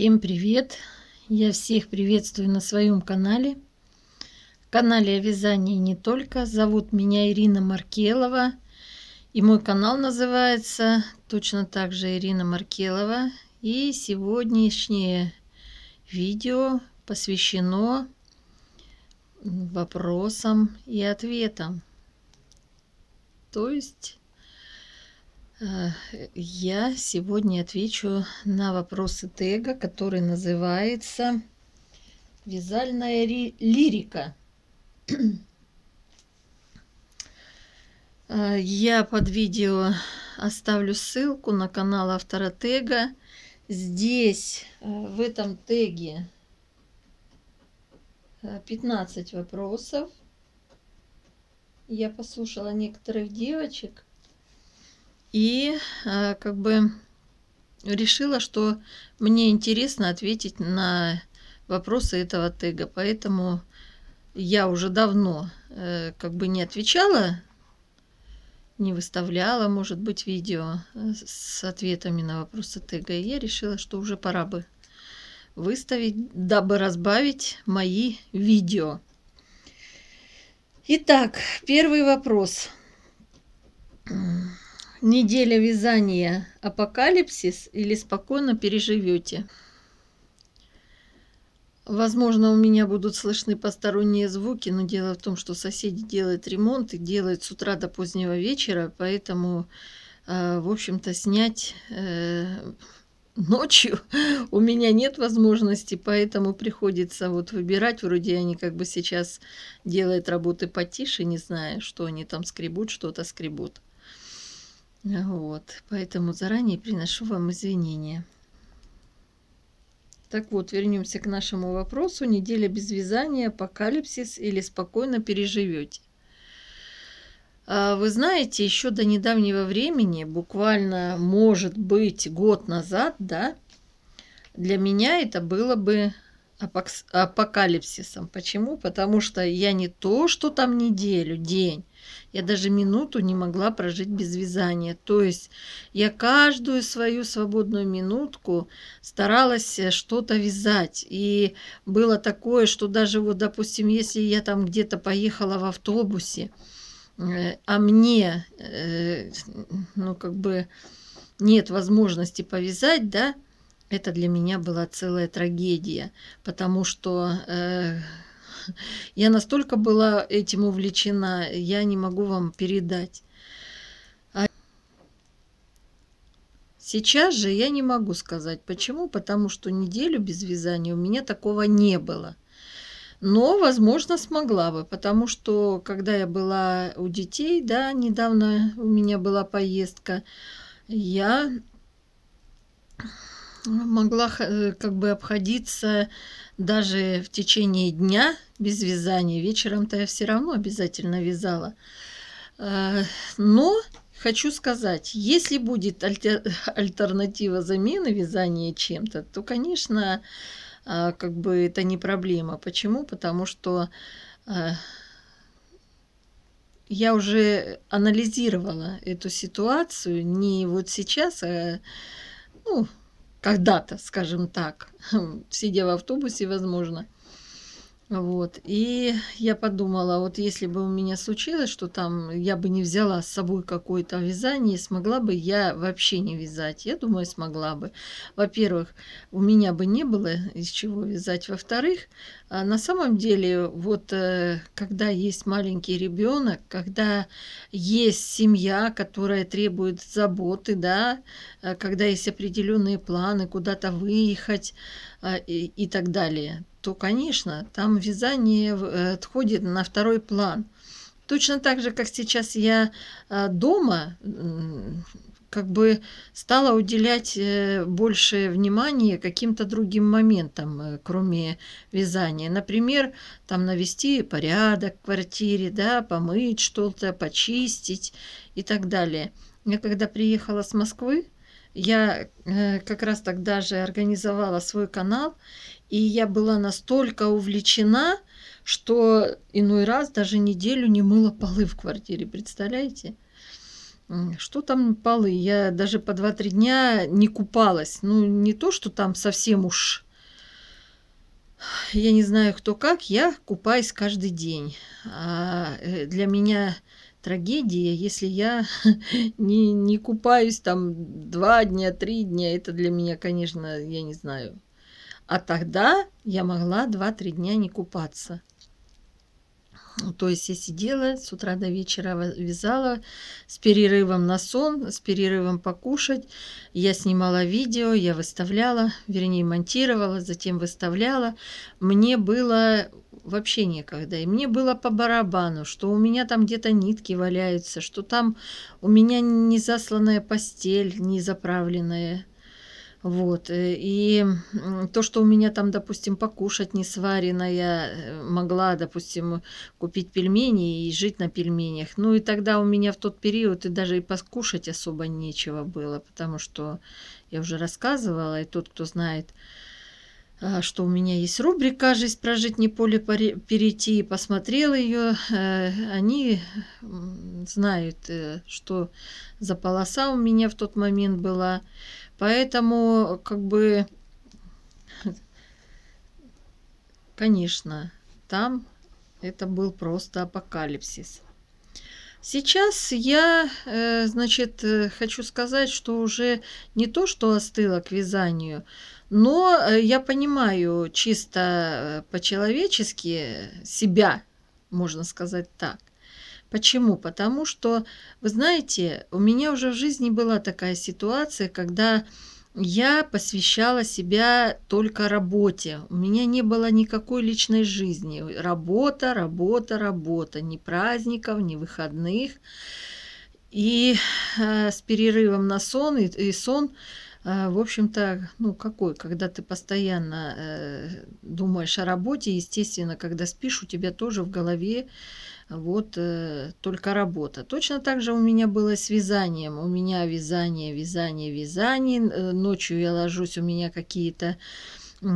Всем привет! Я всех приветствую на своем канале. Канале о вязании не только. Зовут меня Ирина Маркелова. И мой канал называется точно так же Ирина Маркелова. И сегодняшнее видео посвящено вопросам и ответам. То есть а, я сегодня отвечу на вопросы тега, который называется «Вязальная лирика». А, я под видео оставлю ссылку на канал автора тега. Здесь, а, в этом теге, 15 вопросов. Я послушала некоторых девочек – и э, как бы решила, что мне интересно ответить на вопросы этого тега. Поэтому я уже давно э, как бы не отвечала, не выставляла, может быть, видео э, с ответами на вопросы тега. И я решила, что уже пора бы выставить, дабы разбавить мои видео. Итак, первый вопрос. Неделя вязания апокалипсис или спокойно переживете. Возможно, у меня будут слышны посторонние звуки, но дело в том, что соседи делают ремонт и делают с утра до позднего вечера, поэтому, а, в общем-то, снять э, ночью у меня нет возможности, поэтому приходится вот выбирать. Вроде они как бы сейчас делают работы потише, не знаю, что они там скребут, что-то скребут. Вот, поэтому заранее приношу вам извинения. Так вот, вернемся к нашему вопросу. Неделя без вязания, апокалипсис или спокойно переживете? А, вы знаете, еще до недавнего времени, буквально, может быть, год назад, да, для меня это было бы апокс... апокалипсисом. Почему? Потому что я не то, что там неделю, день. Я даже минуту не могла прожить без вязания. То есть я каждую свою свободную минутку старалась э, что-то вязать. И было такое, что даже вот, допустим, если я там где-то поехала в автобусе, э, а мне, э, ну, как бы нет возможности повязать, да, это для меня была целая трагедия, потому что э, я настолько была этим увлечена, я не могу вам передать. А сейчас же я не могу сказать, почему, потому что неделю без вязания у меня такого не было. Но, возможно, смогла бы, потому что, когда я была у детей, да, недавно у меня была поездка, я могла э, как бы обходиться даже в течение дня без вязания. Вечером-то я все равно обязательно вязала. А, но хочу сказать, если будет альтернатива замены вязания чем-то, то, конечно, а, как бы это не проблема. Почему? Потому что а, я уже анализировала эту ситуацию не вот сейчас, а ну, когда-то, скажем так, сидя в автобусе, возможно, вот. И я подумала, вот если бы у меня случилось, что там я бы не взяла с собой какое-то вязание, смогла бы я вообще не вязать. Я думаю, смогла бы. Во-первых, у меня бы не было из чего вязать. Во-вторых, а, на самом деле, вот э, когда есть маленький ребенок, когда есть семья, которая требует заботы, да, э, когда есть определенные планы куда-то выехать а, и, и так далее, то, конечно, там вязание э, отходит на второй план. Точно так же, как сейчас я э, дома как бы стала уделять э, больше внимания каким-то другим моментам, кроме вязания. Например, там навести порядок в квартире, да, помыть что-то, почистить и так далее. Я когда приехала с Москвы, я как раз тогда же организовала свой канал, и я была настолько увлечена, что иной раз даже неделю не мыла полы в квартире, представляете? Что там полы? Я даже по 2-3 дня не купалась. Ну, не то, что там совсем уж... Я не знаю, кто как, я купаюсь каждый день. А э, для меня трагедия, если я не, не купаюсь там два дня, три дня. Это для меня, конечно, я не знаю, а тогда я могла 2-3 дня не купаться. То есть я сидела с утра до вечера вязала с перерывом на сон, с перерывом покушать. Я снимала видео, я выставляла, вернее монтировала, затем выставляла. Мне было вообще некогда. И мне было по барабану, что у меня там где-то нитки валяются, что там у меня не засланная постель, не заправленная. Вот. Э, и то, что у меня там, допустим, покушать не сварено, я э, могла, допустим, купить пельмени и жить на пельменях. Ну и тогда у меня в тот период и даже и покушать особо нечего было, потому что я уже рассказывала, и тот, кто знает, а, что у меня есть рубрика «Жизнь прожить, не поле перейти» и посмотрела ее, э, они знают, э, что за полоса у меня в тот момент была. Поэтому, как бы, конечно, там это был просто апокалипсис. Сейчас я, э, значит, хочу сказать, что уже не то, что остыла к вязанию, но э, я понимаю чисто э, по-человечески себя, можно сказать так. Почему? Потому что, вы знаете, у меня уже в жизни была такая ситуация, когда я посвящала себя только работе. У меня не было никакой личной жизни. Работа, работа, работа. Ни праздников, ни выходных. И э, с перерывом на сон, и, и сон а, в общем-то, ну какой, когда ты постоянно э, думаешь о работе, естественно, когда спишь, у тебя тоже в голове вот э, только работа. Точно так же у меня было с вязанием. У меня вязание, вязание, вязание. Э, ночью я ложусь, у меня какие-то э,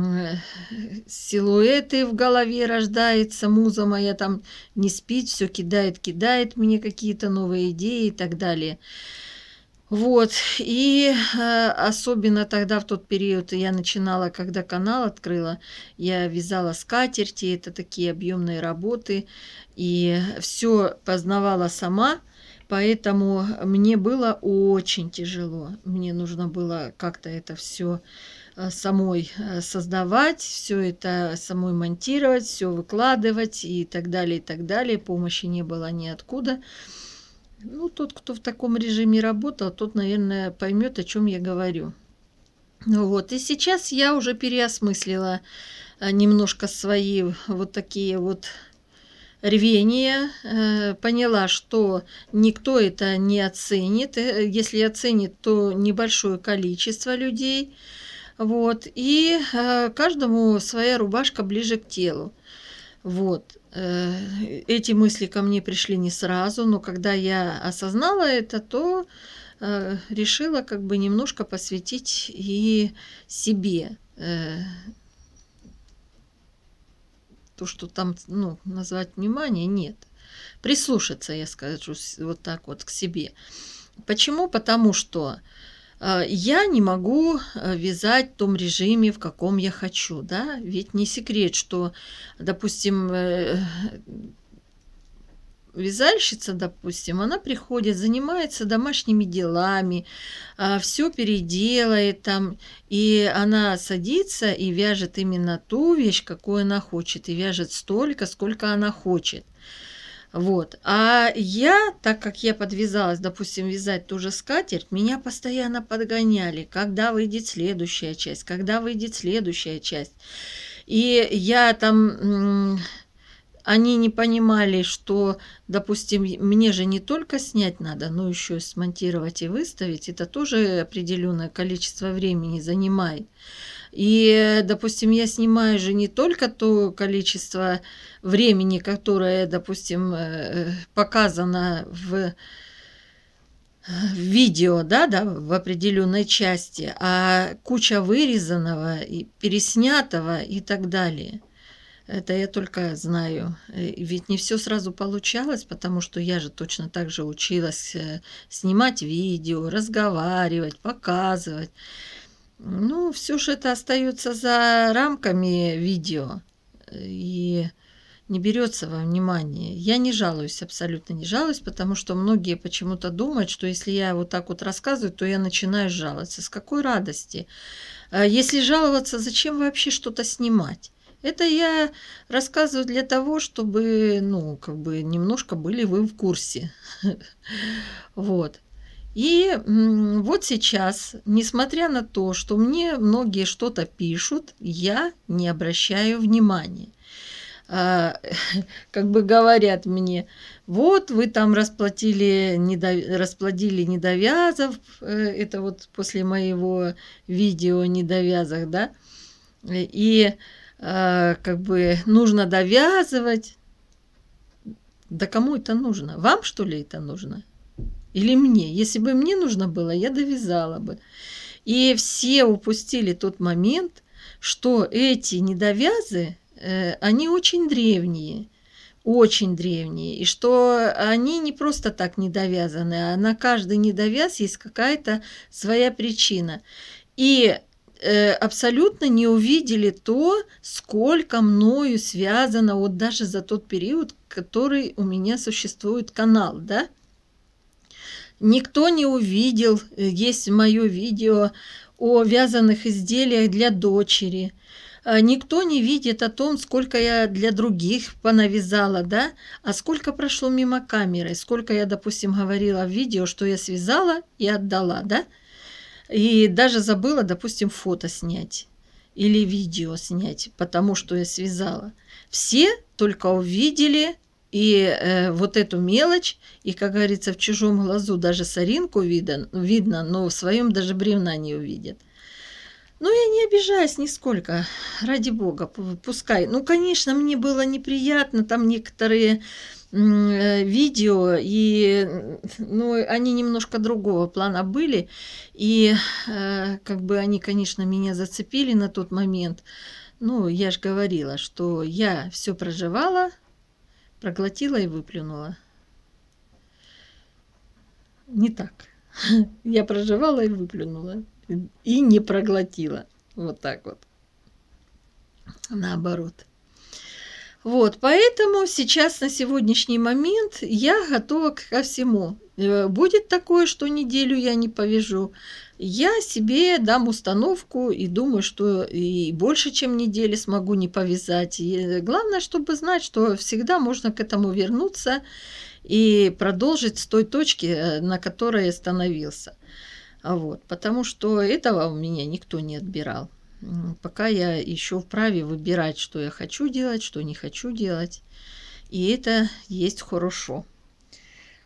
силуэты в голове рождается, муза моя там не спит, все кидает, кидает мне какие-то новые идеи и так далее. Вот, и э, особенно тогда, в тот период, я начинала, когда канал открыла, я вязала скатерти, это такие объемные работы, и все познавала сама, поэтому мне было очень тяжело, мне нужно было как-то это все э, самой э, создавать, все это самой монтировать, все выкладывать и так далее, и так далее, помощи не было ниоткуда. откуда. Ну, тот, кто в таком режиме работал, тот, наверное, поймет, о чем я говорю. Ну Вот, и сейчас я уже переосмыслила э, немножко свои вот такие вот рвения, э, поняла, что никто это не оценит, э, если оценит, то небольшое количество людей, вот, и каждому своя рубашка ближе к телу. Вот. Э, эти мысли ко мне пришли не сразу, но когда я осознала это, то э, решила как бы немножко посвятить и себе э, то, что там, ну, назвать внимание, нет. Прислушаться, я скажу, вот так вот к себе. Почему? Потому что э, а, я не могу э, вязать в том режиме, в каком я хочу, да, ведь не секрет, что, допустим, э, вязальщица, допустим, она приходит, занимается домашними делами, а, все переделает там, и она садится и вяжет именно ту вещь, какую она хочет, и вяжет столько, сколько она хочет. Вот. А я, так как я подвязалась, допустим, вязать ту же скатерть, меня постоянно подгоняли, когда выйдет следующая часть, когда выйдет следующая часть. И я там... Они не понимали, что, допустим, мне же не только снять надо, но еще и смонтировать и выставить. Это тоже определенное количество времени занимает. И, допустим, я снимаю же не только то количество времени, которое, допустим, э, показано в видео, да, да, в определенной части, а куча вырезанного и переснятого и так далее. Это я только знаю. Э, ведь не все сразу получалось, потому что я же точно так же училась э, снимать видео, разговаривать, показывать. Ну, все же это остается за рамками видео и не берется во внимание. Я не жалуюсь, абсолютно не жалуюсь, потому что многие почему-то думают, что если я вот так вот рассказываю, то я начинаю жаловаться. С какой радости? А если жаловаться, зачем вообще что-то снимать? Это я рассказываю для того, чтобы, ну, как бы немножко были вы в курсе. Вот. И вот сейчас, несмотря на то, что мне многие что-то пишут, я не обращаю внимания. А, как бы говорят мне, вот вы там расплатили, недо, расплодили недовязов, э, это вот после моего видео недовязах, да, и а, как бы нужно довязывать. Да кому это нужно? Вам что ли это нужно? Или мне. Если бы мне нужно было, я довязала бы. И все упустили тот момент, что эти недовязы, э, они очень древние очень древние, и что они не просто так недовязаны, а на каждый недовяз есть какая-то своя причина. И э, абсолютно не увидели то, сколько мною связано вот даже за тот период, который у меня существует канал, да, Никто не увидел, э, есть мое видео о вязаных изделиях для дочери. А, никто не видит о том, сколько я для других понавязала, да, а сколько прошло мимо камеры, сколько я, допустим, говорила в видео, что я связала и отдала, да, и даже забыла, допустим, фото снять или видео снять, потому что я связала. Все только увидели и э, вот эту мелочь, и, как говорится, в чужом глазу даже соринку видно, видно но в своем даже бревна не увидит. Ну, я не обижаюсь нисколько, ради бога, пускай. Ну, конечно, мне было неприятно, там некоторые э, видео, и ну, они немножко другого плана были, и э, как бы они, конечно, меня зацепили на тот момент. Ну, я же говорила, что я все проживала, проглотила и выплюнула. Не так. Я проживала и выплюнула. И не проглотила. Вот так вот. Наоборот. Вот, поэтому сейчас на сегодняшний момент я готова ко всему. Э, будет такое, что неделю я не повяжу. Я себе дам установку и думаю, что и больше, чем недели смогу не повязать. И э, главное, чтобы знать, что всегда можно к этому вернуться и продолжить с той точки, э, на которой остановился. Вот, потому что этого у меня никто не отбирал пока я еще вправе выбирать, что я хочу делать, что не хочу делать. И это есть хорошо.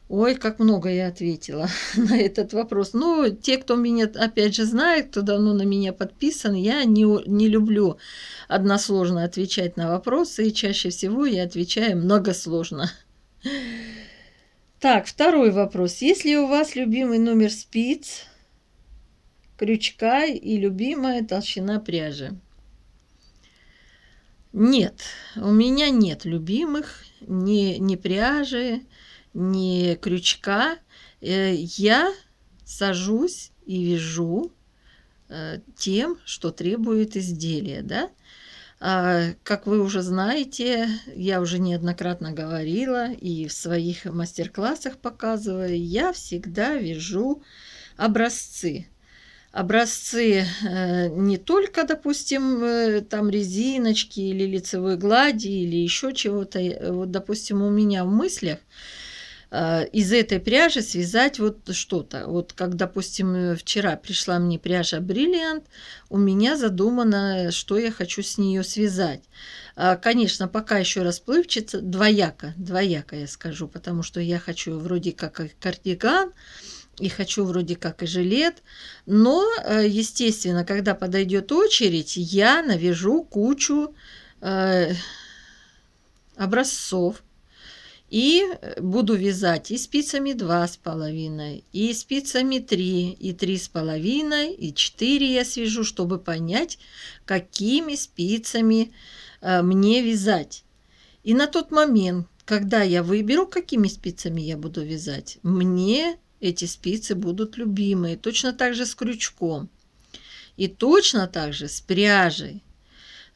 Ой, как много я ответила на этот вопрос. Ну, те, кто меня, опять же, знает, кто давно на меня подписан, я не, не люблю односложно отвечать на вопросы, и чаще всего я отвечаю многосложно. Так, второй вопрос. Если у вас любимый номер спиц, крючка и любимая толщина пряжи. Нет, у меня нет любимых, ни, ни пряжи, ни крючка. Э, я сажусь и вяжу э, тем, что требует изделия, да? А, как вы уже знаете, я уже неоднократно говорила и в своих мастер-классах показываю, я всегда вяжу образцы образцы э, не только, допустим, э, там резиночки или лицевой глади или еще чего-то. Э, вот, допустим, у меня в мыслях из этой пряжи связать вот что-то. Вот как, допустим, вчера пришла мне пряжа бриллиант, у меня задумано, что я хочу с нее связать. А, конечно, пока еще расплывчато, двояко, двояко я скажу, потому что я хочу вроде как кардиган, и хочу вроде как и жилет, но, э, естественно, когда подойдет очередь, я навяжу кучу э, образцов и э, буду вязать и спицами 2,5, и спицами 3, и 3,5, и 4 я свяжу, чтобы понять, какими спицами э, мне вязать. И на тот момент, когда я выберу, какими спицами я буду вязать, мне эти спицы будут любимые. Точно так же с крючком. И точно так же с пряжей.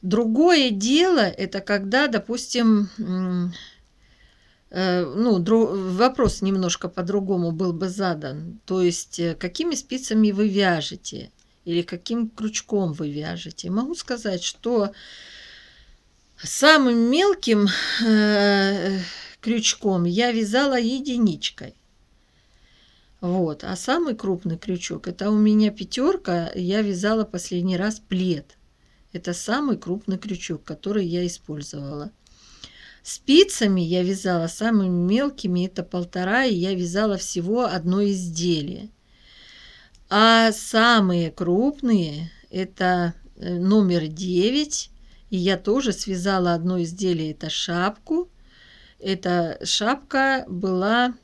Другое дело, это когда, допустим, э, ну, вопрос немножко по-другому был бы задан. То есть, э, какими спицами вы вяжете или каким крючком вы вяжете? Могу сказать, что самым мелким э, крючком я вязала единичкой. Вот. А самый крупный крючок, это у меня пятерка, я вязала последний раз плед. Это самый крупный крючок, который я использовала. Спицами я вязала самыми мелкими, это полтора, и я вязала всего одно изделие. А самые крупные, это э, номер 9, и я тоже связала одно изделие, это шапку. Эта шапка была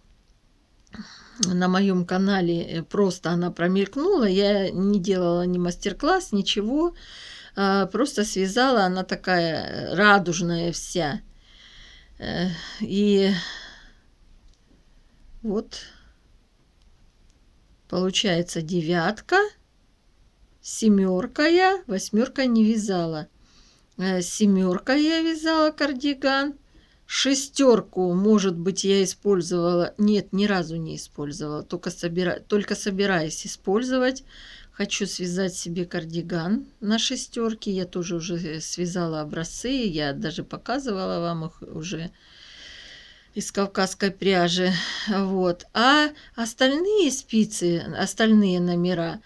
на моем канале э, просто она промелькнула. Я не делала ни мастер-класс, ничего. А, просто связала, она такая э, радужная вся. Э, и вот получается девятка, семерка я, восьмерка не вязала. Семерка я вязала кардиган, Шестерку, может быть, я использовала. Нет, ни разу не использовала. Только, собира... Только собираюсь использовать. Хочу связать себе кардиган на шестерке. Я тоже уже э, связала образцы. Я даже показывала вам их уже из кавказской пряжи. Вот. А остальные спицы, остальные номера,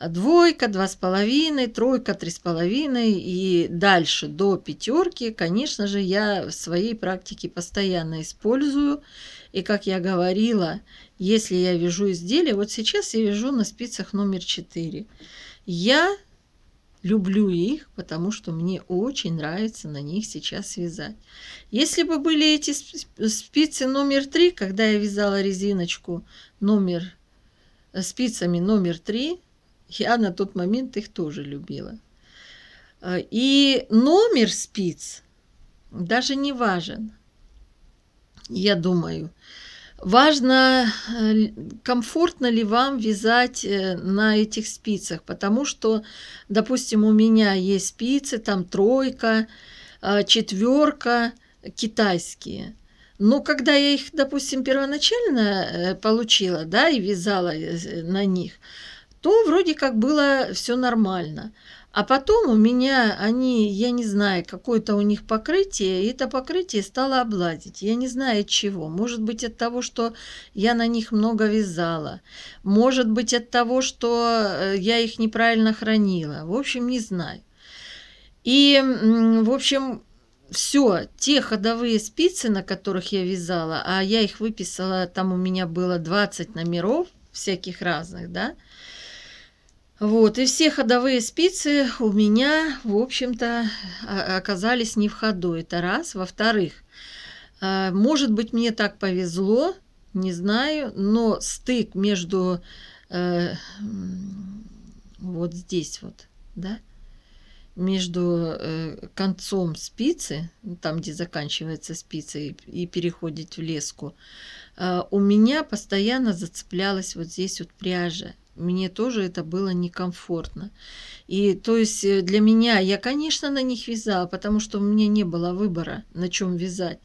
Двойка, два с половиной, тройка, три с половиной и дальше до пятерки, конечно же, я в своей практике постоянно использую. И как я говорила, если я вяжу изделие, вот сейчас я вяжу на спицах номер четыре. Я люблю их, потому что мне очень нравится на них сейчас вязать. Если бы были эти спицы номер три, когда я вязала резиночку номер э, спицами номер три я на тот момент их тоже любила. А, и номер спиц даже не важен, я думаю. Важно, э, комфортно ли вам вязать э, на этих спицах, потому что, допустим, у меня есть спицы, там тройка, а, четверка, китайские. Но когда я их, допустим, первоначально э, получила, да, и вязала на них, то вроде как было все нормально. А потом у меня они, я не знаю, какое-то у них покрытие, и это покрытие стало облазить. Я не знаю от чего. Может быть от того, что я на них много вязала. Может быть от того, что э, я их неправильно хранила. В общем, не знаю. И, в общем, все, те ходовые спицы, на которых я вязала, а я их выписала, там у меня было 20 номеров всяких разных, да, вот, и все ходовые спицы у меня, в общем-то, оказались не в ходу. Это раз. Во-вторых, э, может быть, мне так повезло, не знаю, но стык между э, вот здесь вот, да, между э, концом спицы, там, где заканчивается спица и, и переходит в леску, э, у меня постоянно зацеплялась вот здесь вот пряжа. Мне тоже это было некомфортно. И то есть э, для меня, я, конечно, на них вязала, потому что у меня не было выбора, на чем вязать.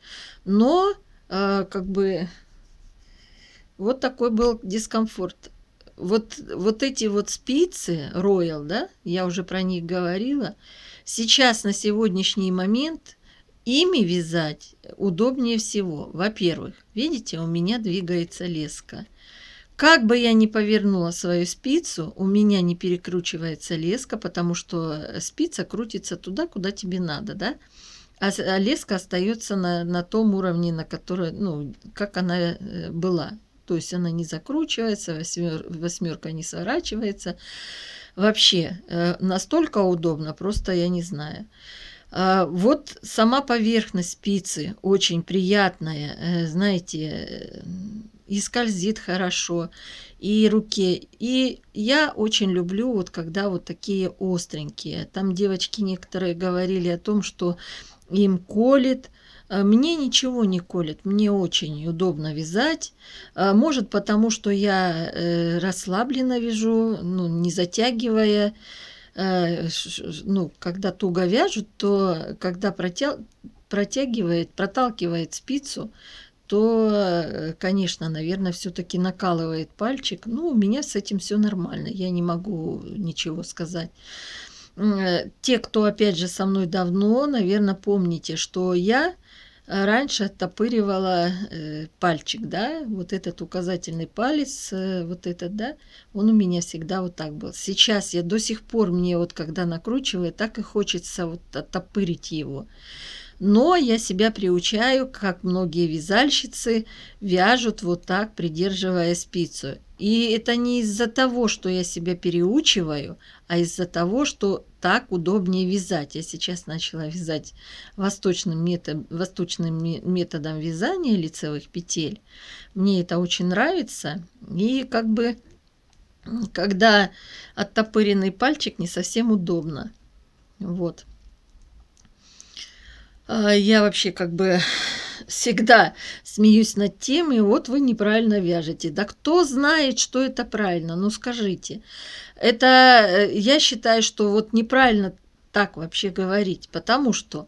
Но э, как бы вот такой был дискомфорт. Вот, вот эти вот спицы Royal, да, я уже про них говорила, сейчас на сегодняшний момент ими вязать удобнее всего. Во-первых, видите, у меня двигается леска. Как бы я ни повернула свою спицу, у меня не перекручивается леска, потому что э, спица крутится туда, куда тебе надо, да? А, а леска остается на, на том уровне, на который, ну, как она э, была. То есть она не закручивается, восьмер, восьмерка не сворачивается. Вообще, э, настолько удобно, просто я не знаю. А вот сама поверхность спицы очень приятная, знаете, и скользит хорошо, и руке. И я очень люблю вот когда вот такие остренькие. Там девочки некоторые говорили о том, что им колет, э, мне ничего не колет, мне очень удобно вязать. Э, может, потому что я э, расслабленно вяжу, ну, не затягивая. Ну, когда туго вяжут, то когда протягивает, проталкивает спицу, то, э, конечно, наверное, все-таки накалывает пальчик. Ну, у меня с этим все нормально, я не могу ничего сказать. Э, те, кто, опять же, со мной давно, наверное, помните, что я э, раньше оттопыривала пальчик, да, вот этот указательный палец, вот этот, да, он у меня всегда вот так был. Сейчас я до сих пор мне вот когда накручиваю, так и хочется вот оттопырить его. Но я себя приучаю, как многие вязальщицы вяжут вот так, придерживая спицу. И это не из-за того, что я себя переучиваю, а из-за того, что так удобнее вязать. Я сейчас начала вязать восточным, метод, восточным методом вязания лицевых петель. Мне это очень нравится. И как бы, когда оттопыренный пальчик, не совсем удобно. Вот. А, я вообще как бы всегда смеюсь над темой, вот вы неправильно вяжете. Да кто знает, что это правильно? Ну скажите. Это э, я считаю, что вот неправильно так вообще говорить, потому что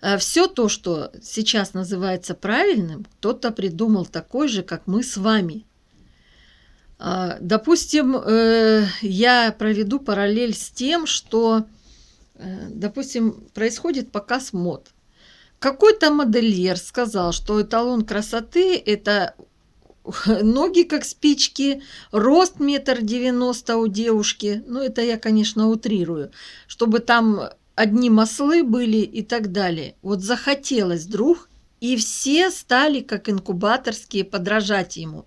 э, все то, что сейчас называется правильным, кто-то придумал такой же, как мы с вами. А, допустим, э, я проведу параллель с тем, что, допустим, происходит показ мод – какой-то модельер сказал, что эталон красоты – это ноги как спички, рост метр девяносто у девушки. Ну, это я, конечно, утрирую. Чтобы там одни маслы были и так далее. Вот захотелось вдруг, и все стали как инкубаторские подражать ему.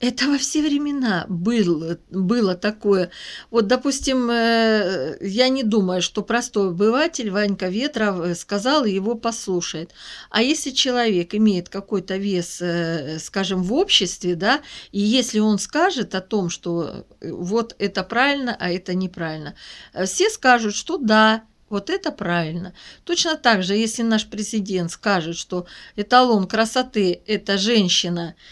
Это во все времена было, было такое. Вот, допустим, э, я не думаю, что простой обыватель Ванька Ветров э, сказал и его послушает. А если человек имеет какой-то вес, э, скажем, в обществе, да, и если он скажет о том, что вот это правильно, а это неправильно, все скажут, что да, вот это правильно. Точно так же, если наш президент скажет, что эталон красоты – это женщина –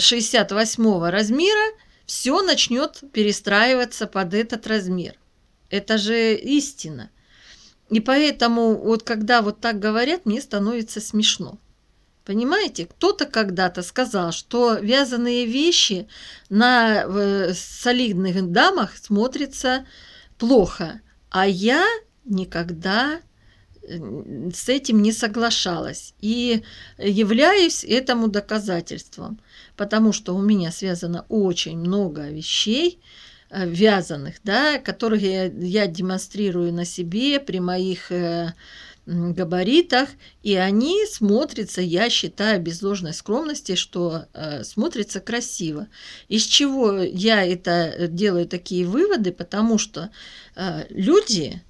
68 размера все начнет перестраиваться под этот размер. Это же истина. И поэтому вот когда вот так говорят, мне становится смешно. Понимаете, кто-то когда-то сказал, что вязаные вещи на солидных дамах смотрятся плохо, а я никогда с этим не соглашалась. И являюсь этому доказательством, потому что у меня связано очень много вещей, э, вязаных, да, которые я демонстрирую на себе при моих э, габаритах, и они смотрятся, я считаю, без ложной скромности, что э, смотрятся красиво. Из чего я это э, делаю такие выводы, потому что э, люди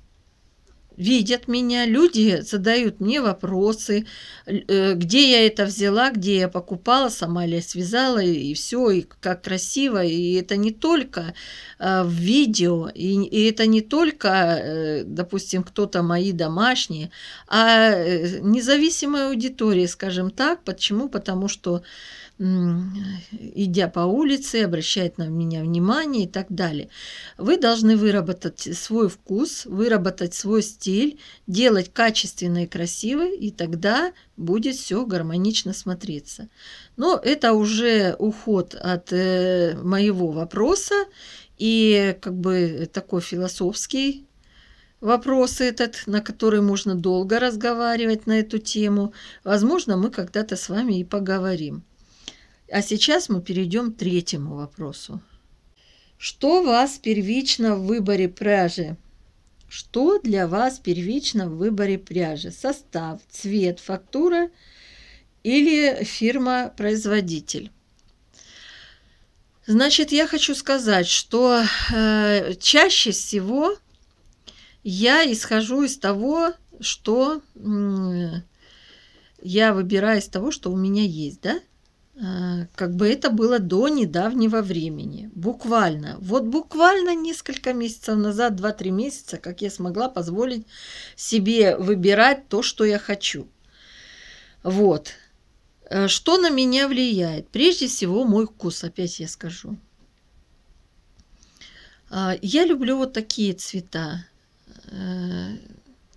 видят меня, люди задают мне вопросы, э, где я это взяла, где я покупала, сама ли я связала, и все, и как красиво. И это не только э, в видео, и, и это не только, э, допустим, кто-то мои домашние, а независимая аудитория, скажем так. Почему? Потому что идя по улице, обращает на меня внимание и так далее. Вы должны выработать свой вкус, выработать свой стиль, делать качественно и красиво, и тогда будет все гармонично смотреться. Но это уже уход от э, моего вопроса и как бы такой философский вопрос этот, на который можно долго разговаривать на эту тему. Возможно, мы когда-то с вами и поговорим. А сейчас мы перейдем к третьему вопросу. Что вас первично в выборе пряжи? Что для вас первично в выборе пряжи? Состав, цвет, фактура или фирма-производитель? Значит, я хочу сказать, что э, чаще всего я исхожу из того, что э, я выбираю из того, что у меня есть, да? А, как бы это было до недавнего времени. Буквально, вот буквально несколько месяцев назад, 2-3 месяца, как я смогла позволить себе выбирать то, что я хочу. Вот. Э, что на меня влияет? Прежде всего, мой вкус, опять я скажу. А, я люблю вот такие цвета. Э,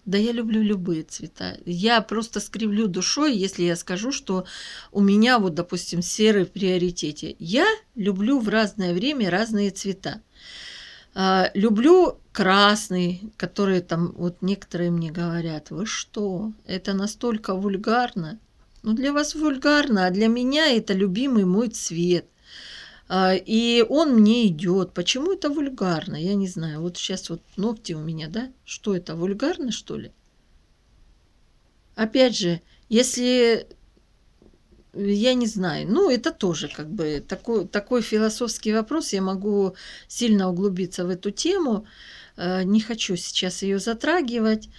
да я люблю любые цвета. Я просто скривлю душой, если я скажу, что у меня вот, допустим, серый в приоритете. Я люблю в разное время разные цвета. А, люблю красный, которые там вот некоторые мне говорят, вы что, это настолько вульгарно. Ну, для вас вульгарно, а для меня это любимый мой цвет. А, и он мне идет. Почему это вульгарно? Я не знаю. Вот сейчас вот ногти у меня, да? Что это, вульгарно, что ли? Опять же, если э, я не знаю. Ну, это тоже как бы такой, такой философский вопрос. Я могу сильно углубиться в эту тему. Э, не хочу сейчас ее затрагивать.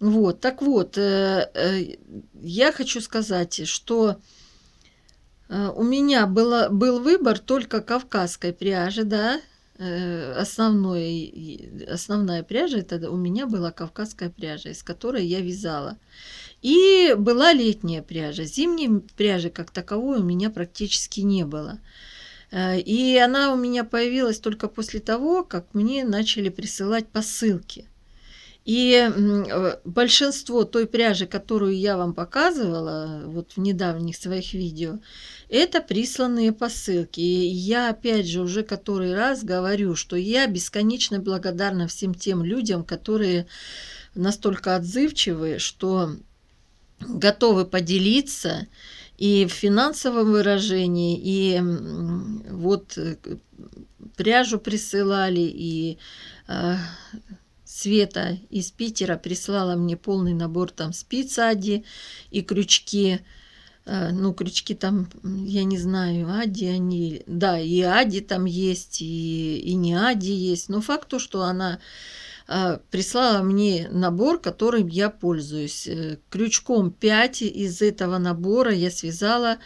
Вот, так вот, э, я хочу сказать, что Э, у меня было, был выбор только кавказской пряжи, да, э, основной, основная пряжа, это у меня была кавказская пряжа, из которой я вязала. И была летняя пряжа. Зимней пряжи как таковой у меня практически не было. Э, и она у меня появилась только после того, как мне начали присылать посылки – и э, большинство той пряжи, которую я вам показывала вот в недавних своих видео, это присланные посылки. И я опять же уже который раз говорю, что я бесконечно благодарна всем тем людям, которые настолько отзывчивы, что готовы поделиться и в финансовом выражении, и вот э, пряжу присылали, и э, Света из Питера прислала мне полный набор там спиц Ади и крючки. Э, ну, крючки там, я не знаю, Ади они... Да, и Ади там есть, и, и не Ади есть. Но факт то, что она э, прислала мне набор, которым я пользуюсь. Э, крючком 5 из этого набора я связала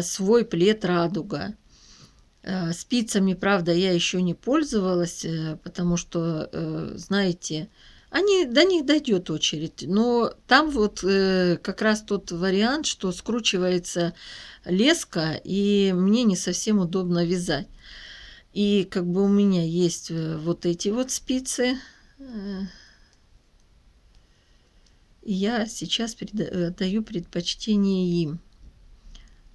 свой плед «Радуга». Э, спицами, правда, я еще не пользовалась, э, потому что, э, знаете, они, а до них дойдет очередь. Но там вот как раз тот вариант, что скручивается леска, и мне не совсем удобно вязать. И как бы у меня есть вот эти вот спицы. Я сейчас даю предпочтение им.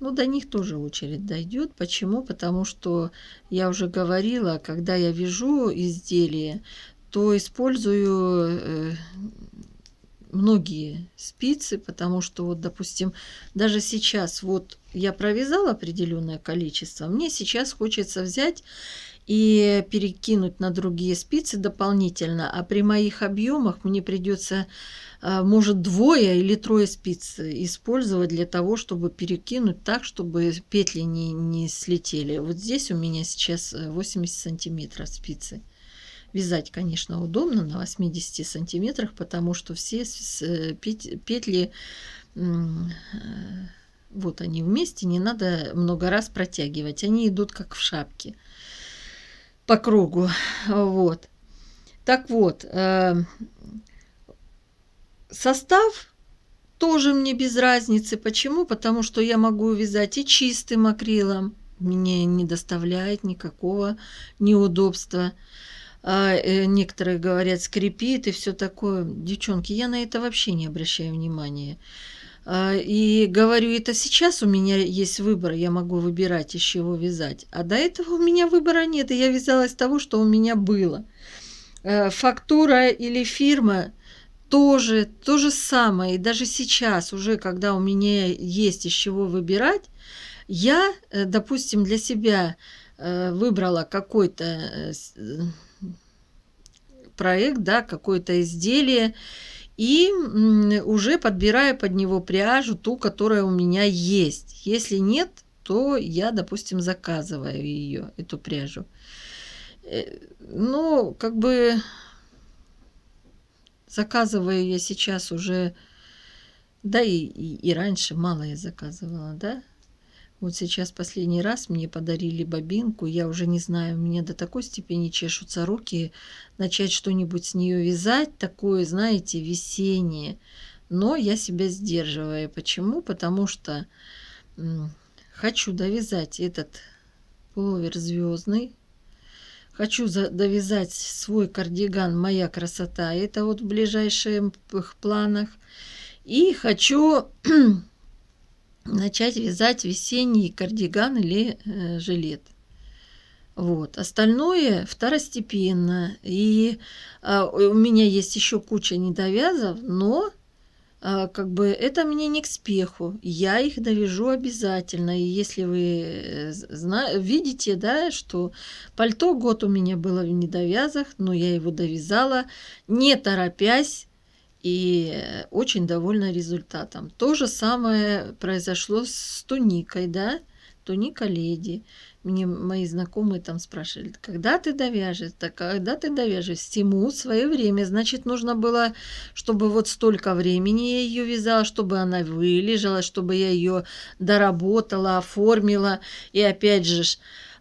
Ну, до них тоже очередь дойдет. Почему? Потому что я уже говорила, когда я вяжу изделие, то использую э, многие спицы, потому что вот, допустим, даже сейчас вот я провязала определенное количество, мне сейчас хочется взять и перекинуть на другие спицы дополнительно, а при моих объемах мне придется а, может двое или трое спиц использовать для того, чтобы перекинуть так, чтобы петли не, не слетели. Вот здесь у меня сейчас 80 э, сантиметров спицы. Вязать, конечно, удобно на 80 сантиметрах, потому что все э, петли э, вот они вместе, не надо много раз протягивать. Они идут как в шапке по кругу. Вот. Так вот, Состав тоже мне без разницы. Почему? Потому что я могу вязать и чистым акрилом. Мне не доставляет никакого неудобства. А, э, некоторые говорят, скрипит и все такое. Девчонки, я на это вообще не обращаю внимания. А, и говорю, это сейчас у меня есть выбор, я могу выбирать, из чего вязать. А до этого у меня выбора нет, и я вязала из того, что у меня было. А, фактура или фирма тоже то же самое. И даже сейчас, уже когда у меня есть из чего выбирать, я, э, допустим, для себя э, выбрала какой-то э, проект, да, какое-то изделие, и уже подбираю под него пряжу, ту, которая у меня есть. Если нет, то я, допустим, заказываю ее, эту пряжу. Ну, как бы Заказываю я сейчас уже, да и, и, и раньше мало я заказывала, да? Вот сейчас последний раз мне подарили бобинку, я уже не знаю, мне до такой степени чешутся руки начать что-нибудь с нее вязать, такое, знаете, весеннее. Но я себя сдерживаю. Почему? Потому что хочу довязать этот пуловер звездный, Хочу довязать свой кардиган «Моя красота». Это вот в ближайших планах. И хочу начать вязать весенний кардиган или э, жилет. Вот. Остальное второстепенно. И э, у меня есть еще куча недовязов, но а, как бы это мне не к спеху. Я их довяжу обязательно. И если вы э, зна- видите, да, что пальто год у меня было в недовязах, но я его довязала, не торопясь, и э, очень довольна результатом. То же самое произошло с туникой, да, туника леди. Мне мои знакомые там спрашивали, когда ты довяжешь, так когда ты довяжешь, всему свое время. Значит, нужно было, чтобы вот столько времени я ее вязала, чтобы она вылежала, чтобы я ее доработала, оформила. И опять же,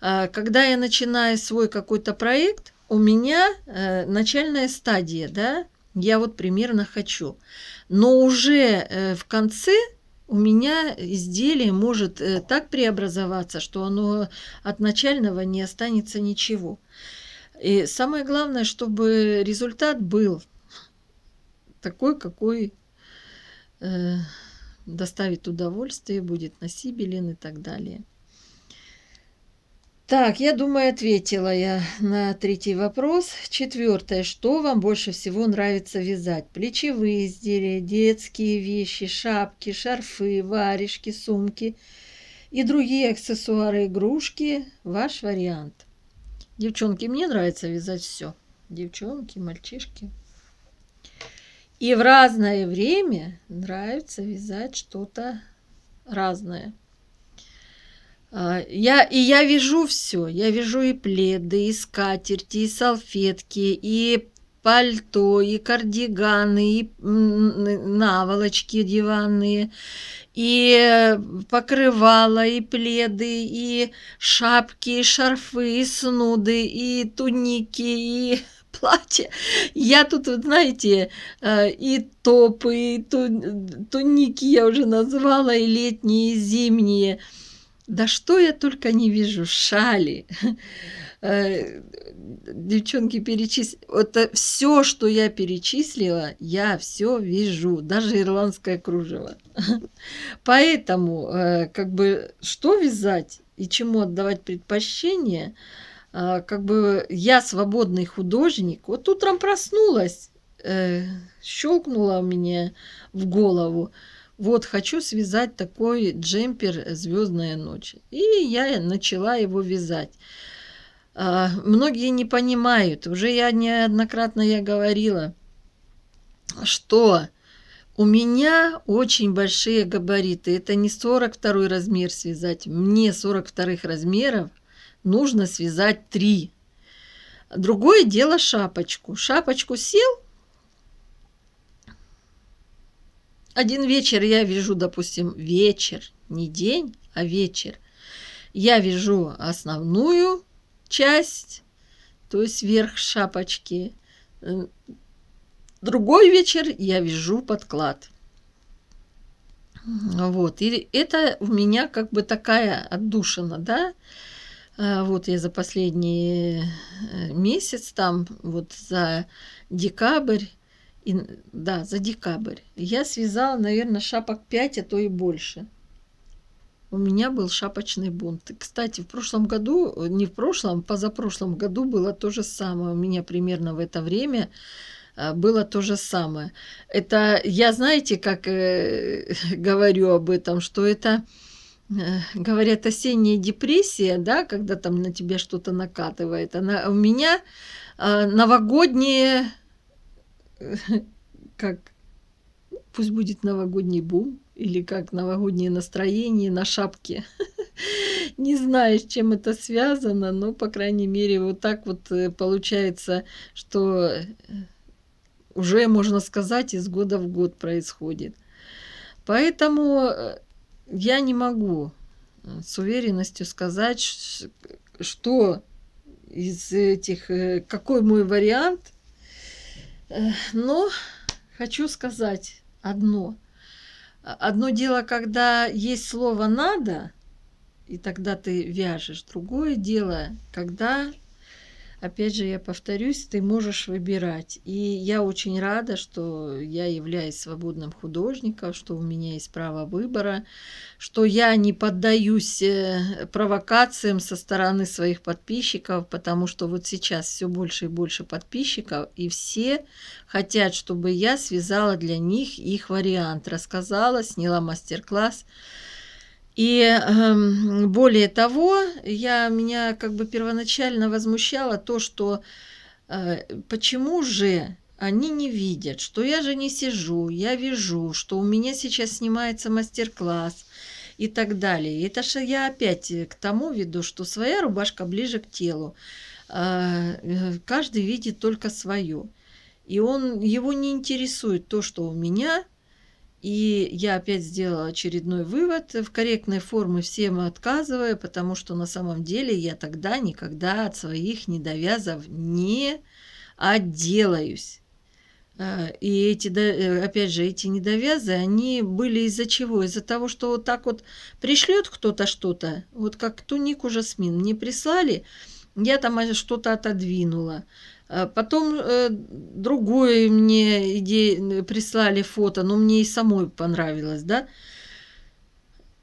а, когда я начинаю свой какой-то проект, у меня э, начальная стадия, да, я вот примерно хочу. Но уже э, в конце у меня изделие может э, так преобразоваться, что оно от начального не останется ничего. И самое главное, чтобы результат был такой, какой э, доставит удовольствие, будет на и так далее. Так, я думаю, ответила я на третий вопрос. Четвертое. Что вам больше всего нравится вязать? Плечевые изделия, детские вещи, шапки, шарфы, варежки, сумки и другие аксессуары, игрушки. Ваш вариант. Девчонки, мне нравится вязать все. Девчонки, мальчишки. И в разное время нравится вязать что-то разное. А, я, и я вижу все. Я вижу и пледы, и скатерти, и салфетки, и пальто, и кардиганы, и наволочки диванные, и э, покрывала, и пледы, и шапки, и шарфы, и снуды, и туники, и платья. Я тут, вот, знаете, э, и топы, и туники я уже назвала, и летние, и зимние – да что я только не вижу, шали, э, девчонки перечисли. Вот э, все, что я перечислила, я все вижу, даже ирландское кружево. Поэтому, э, как бы, что вязать и чему отдавать предпочтение, как бы я свободный художник. Вот утром проснулась, щелкнула меня в голову вот хочу связать такой джемпер «Звездная ночь». И я начала его вязать. А, многие не понимают, уже я неоднократно я говорила, что у меня очень большие габариты. Это не 42 размер связать. Мне 42 размеров нужно связать 3. Другое дело шапочку. Шапочку сел – Один вечер я вижу, допустим, вечер, не день, а вечер. Я вижу основную часть, то есть верх шапочки. Э, другой вечер я вижу подклад. Вот, и это у меня как бы такая отдушина, да, а, вот я за последний э, месяц там, вот за декабрь, и, да, за декабрь. Я связала, наверное, шапок 5, а то и больше. У меня был шапочный бунт. Кстати, в прошлом году, не в прошлом, а позапрошлом году было то же самое. У меня примерно в это время а, было то же самое. Это, я знаете, как э, говорю об этом, что это, э, говорят, осенняя депрессия, да, когда там на тебя что-то накатывает. Она, у меня э, новогодние как пусть будет новогодний бум или как новогоднее настроение на шапке. Не знаю, с чем это связано, но, по крайней мере, вот так вот э, получается, что э, уже, можно сказать, из года в год происходит. Поэтому э, я не могу с уверенностью сказать, что из этих, какой мой вариант – но хочу сказать одно. А, одно дело, когда есть слово «надо», и тогда ты вяжешь. Другое дело, когда опять же, я повторюсь, ты можешь выбирать. И я очень рада, что я являюсь свободным художником, что у меня есть право выбора, что я не поддаюсь э, провокациям со стороны своих подписчиков, потому что вот сейчас все больше и больше подписчиков, и все хотят, чтобы я связала для них их вариант, рассказала, сняла мастер-класс. И э, более того, я, меня как бы первоначально возмущало то, что э, почему же они не видят, что я же не сижу, я вижу, что у меня сейчас снимается мастер-класс и так далее. Это же я опять э, к тому веду, что своя рубашка ближе к телу. А, э, каждый видит только свою, И он, его не интересует то, что у меня – и я опять сделала очередной вывод, э, в корректной форме всем отказывая, потому что на самом деле я тогда никогда от своих недовязов не отделаюсь. Э, и эти, э, опять же, эти недовязы, они были из-за чего? Из-за того, что вот так вот пришлет кто-то что-то, вот как тунику Жасмин мне прислали, я там а, что-то отодвинула. Э, потом э, другое мне идеи прислали фото, но мне и самой понравилось, да.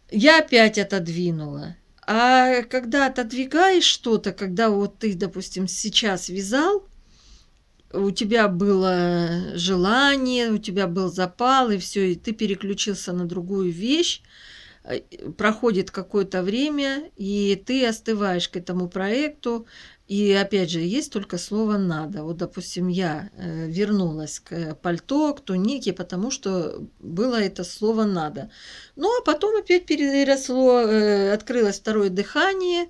Я опять отодвинула. А когда отодвигаешь что-то, когда вот ты, допустим, сейчас вязал, у тебя было желание, у тебя был запал, и все, и ты переключился на другую вещь, э, проходит какое-то время, и ты остываешь к этому проекту, и опять же, есть только слово «надо». Вот, допустим, я э, вернулась к пальто, к тунике, потому что было это слово «надо». Ну, а потом опять переросло, э, открылось второе дыхание.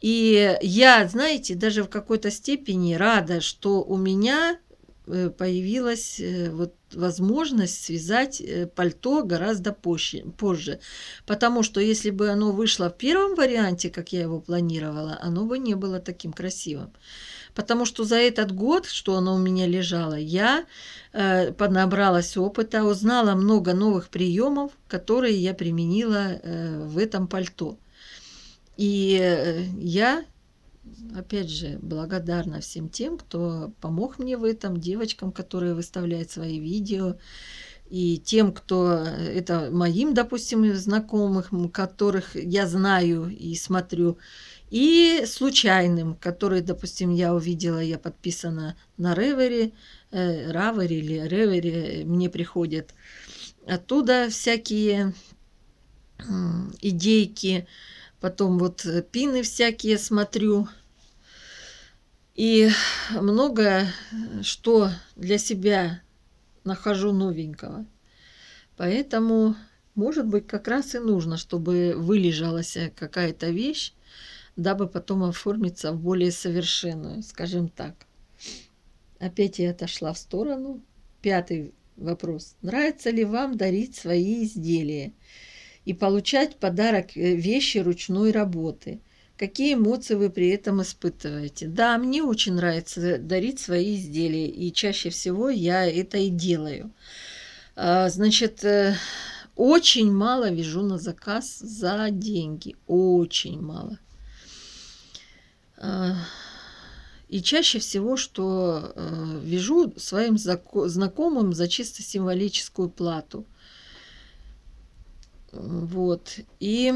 И я, знаете, даже в какой-то степени рада, что у меня э, появилось вот возможность связать э, пальто гораздо позже, потому что если бы оно вышло в первом варианте, как я его планировала, оно бы не было таким красивым. Потому что за этот год, что оно у меня лежало, я э, поднабралась опыта, узнала много новых приемов, которые я применила э, в этом пальто. И э, я опять же, благодарна всем тем, кто помог мне в этом, девочкам, которые выставляют свои видео, и тем, кто э, это моим, допустим, знакомых, которых я знаю и смотрю, и случайным, которые, допустим, я увидела, я подписана на Ревери, э, Равери или Ревери, мне приходят оттуда всякие идейки, Потом вот э, пины всякие смотрю. И многое, что для себя нахожу новенького. Поэтому, может быть, как раз и нужно, чтобы вылежалась какая-то вещь, дабы потом оформиться в более совершенную, скажем так. Опять я отошла в сторону. Пятый вопрос. Нравится ли вам дарить свои изделия? и получать подарок э, вещи ручной работы. Какие эмоции вы при этом испытываете? Да, мне очень нравится дарить свои изделия, и чаще всего я это и делаю. А, значит, э, очень мало вяжу на заказ за деньги, очень мало. А, и чаще всего, что э, вяжу своим знакомым за чисто символическую плату – вот. И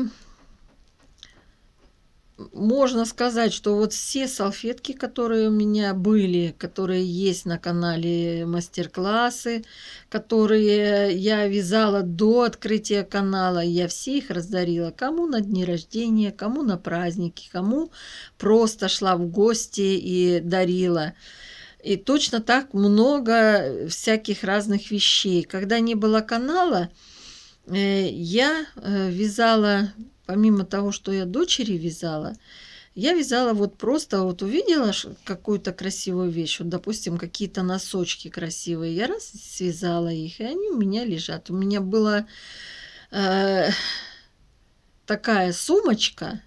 можно сказать, что вот все салфетки, которые у меня были, которые есть на канале мастер-классы, которые я вязала до открытия канала, я все их раздарила. Кому на дни рождения, кому на праздники, кому просто шла в гости и дарила. И точно так много всяких разных вещей. Когда не было канала, Э, я э, вязала, помимо того, что я дочери вязала, я вязала вот просто, вот увидела какую-то красивую вещь, вот, допустим, какие-то носочки красивые, я раз связала их, и они у меня лежат. У меня была э, такая сумочка,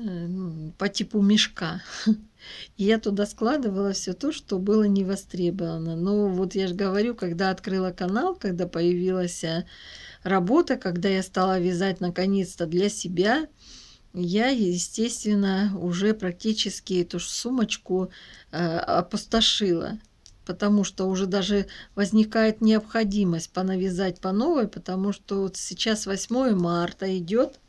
Э, ну, по типу мешка. И я туда складывала все то, что было не востребовано. Но вот я же говорю, когда открыла канал, когда появилась э, работа, когда я стала вязать наконец-то для себя, я, естественно, уже практически эту сумочку э, опустошила, потому что уже даже возникает необходимость понавязать по новой, потому что вот сейчас 8 марта идет,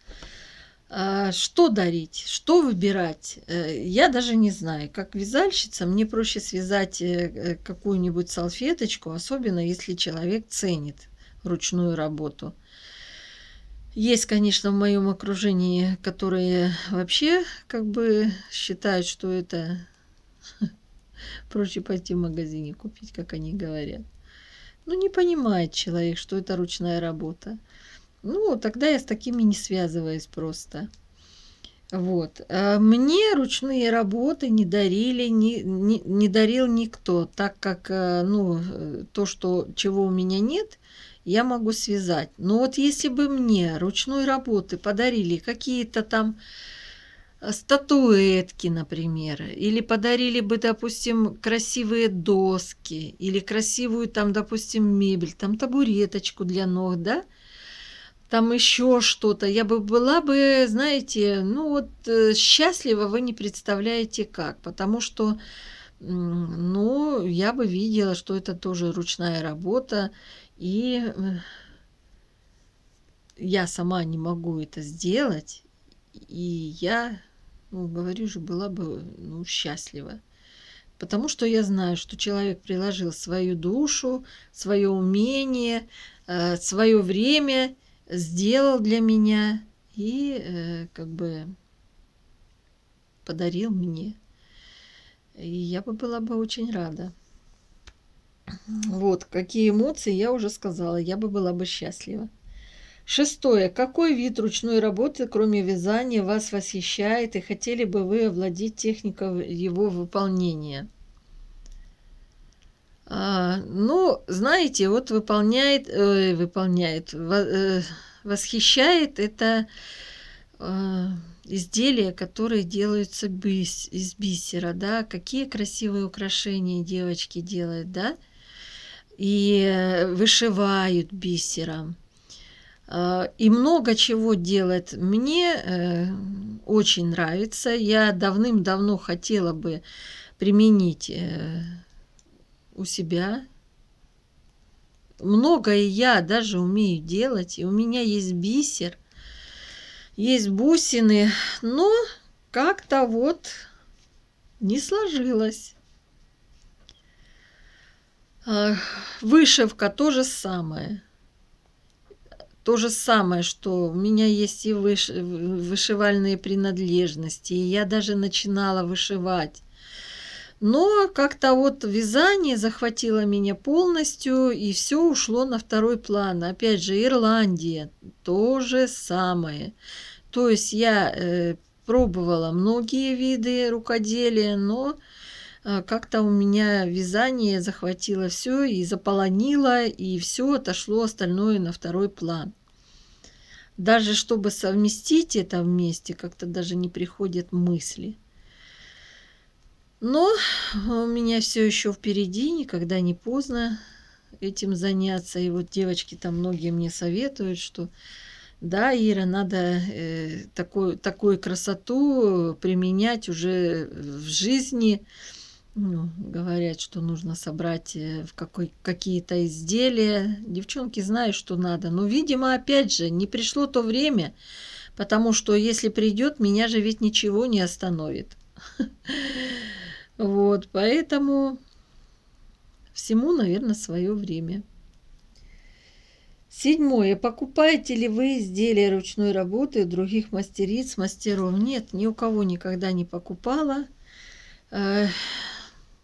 а, что дарить, что выбирать, э, я даже не знаю. Как вязальщица, мне проще связать э, какую-нибудь салфеточку, особенно если человек ценит ручную работу. Есть, конечно, в моем окружении, которые вообще как бы считают, что это проще пойти в магазин и купить, как они говорят. Ну, не понимает человек, что это ручная работа. Ну, тогда я с такими не связываюсь просто. Вот. А мне ручные работы не дарили, не, не, не дарил никто, так как, э, ну, э, то, что, чего у меня нет, я могу связать. Но вот если бы мне ручной работы подарили какие-то там э, статуэтки, например, или подарили бы, допустим, красивые доски, или красивую там, допустим, мебель, там табуреточку для ног, да, там еще что-то. Я бы была бы, знаете, ну вот э, счастлива вы не представляете как, потому что, ну, я бы видела, что это тоже ручная работа, и э, я сама не могу это сделать, и я, ну, говорю же, была бы, ну, счастлива. Потому что я знаю, что человек приложил свою душу, свое умение, э, свое время сделал для меня и э, как бы подарил мне. И я бы была бы очень рада. Вот, какие эмоции, я уже сказала, я бы была бы счастлива. Шестое. Какой вид ручной работы, кроме вязания, вас восхищает и хотели бы вы овладеть техникой его выполнения? А, ну, знаете, вот выполняет, э, выполняет, э, восхищает это э, изделия, которые делаются бис, из бисера, да, какие красивые украшения девочки делают, да, и э, вышивают бисером. А, и много чего делает. Мне э, очень нравится. Я давным-давно хотела бы применить у себя. Многое я даже умею делать, и у меня есть бисер, есть бусины, но как-то вот не сложилось. А, вышивка то же самое. То же самое, что у меня есть и выш... вышивальные принадлежности. И я даже начинала вышивать. Но как-то вот вязание захватило меня полностью, и все ушло на второй план. Опять же, Ирландия то же самое. То есть я э, пробовала многие виды рукоделия, но э, как-то у меня вязание захватило все и заполонило, и все отошло остальное на второй план. Даже чтобы совместить это вместе, как-то даже не приходят мысли. Но у меня все еще впереди, никогда не поздно этим заняться. И вот девочки там многие мне советуют, что да, Ира, надо э, такой, такую красоту применять уже в жизни. Ну, говорят, что нужно собрать э, в какой, какие-то изделия. Девчонки знают, что надо. Но, видимо, опять же, не пришло то время, потому что если придет, меня же ведь ничего не остановит. Вот, поэтому всему, наверное, свое время. Седьмое. Покупаете ли вы изделия ручной работы у других мастериц, мастеров? Нет, ни у кого никогда не покупала. Э,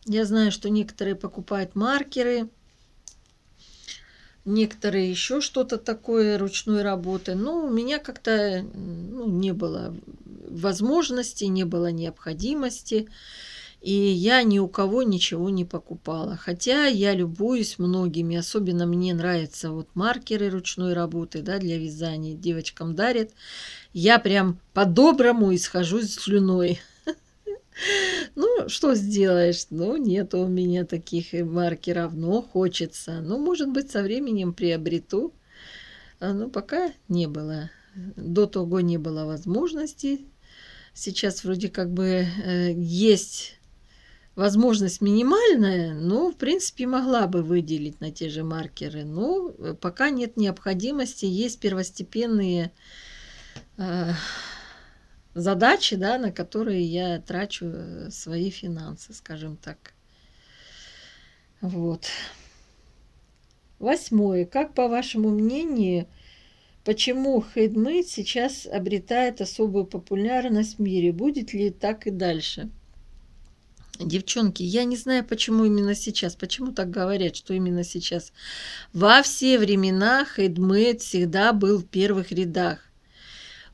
я знаю, что некоторые покупают маркеры, некоторые еще что-то такое ручной работы. Но у меня как-то ну, не было возможности, не было необходимости и я ни у кого ничего не покупала. Хотя я любуюсь многими, особенно мне нравятся вот маркеры ручной работы, да, для вязания, девочкам дарят. Я прям по-доброму исхожу с слюной. Ну, что сделаешь? Ну, нет у меня таких маркеров, но хочется. Ну, может быть, со временем приобрету. А, но ну, пока не было. До того не было возможности. Сейчас вроде как бы э, есть возможность минимальная, но в принципе могла бы выделить на те же маркеры, но э, пока нет необходимости, есть первостепенные э, задачи, да, на которые я трачу э, свои финансы, скажем так. Вот. Восьмое. Как по вашему мнению, почему хедмейт сейчас обретает особую популярность в мире? Будет ли так и дальше? Девчонки, я не знаю, почему именно сейчас, почему так говорят, что именно сейчас. Во все времена хедмет всегда был в первых рядах.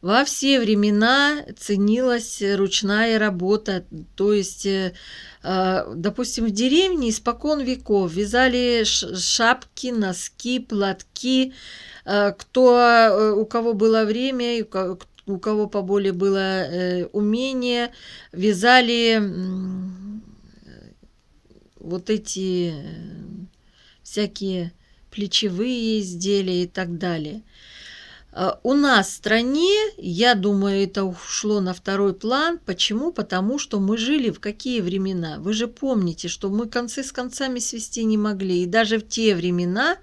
Во все времена ценилась ручная работа, то есть, э, а, допустим, в деревне испокон веков вязали шапки, носки, платки, э, кто, э, у кого было время, у кого поболее было умение, вязали вот эти э, всякие плечевые изделия и так далее. А, у нас в стране, я думаю, это ушло на второй план. Почему? Потому что мы жили в какие времена? Вы же помните, что мы концы с концами свести не могли. И даже в те времена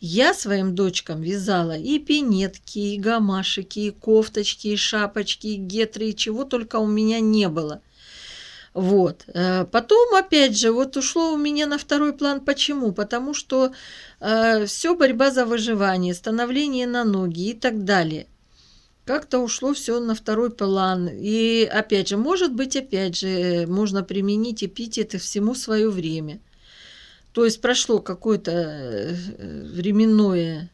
я своим дочкам вязала и пинетки, и гамашики, и кофточки, и шапочки, и гетры, и чего только у меня не было. Вот. Э, потом, опять же, вот ушло у меня на второй план. Почему? Потому что э, все борьба за выживание, становление на ноги и так далее. Как-то ушло все на второй план. И опять же, может быть, опять же, можно применить и пить это всему свое время. То есть прошло какое-то э, э, временное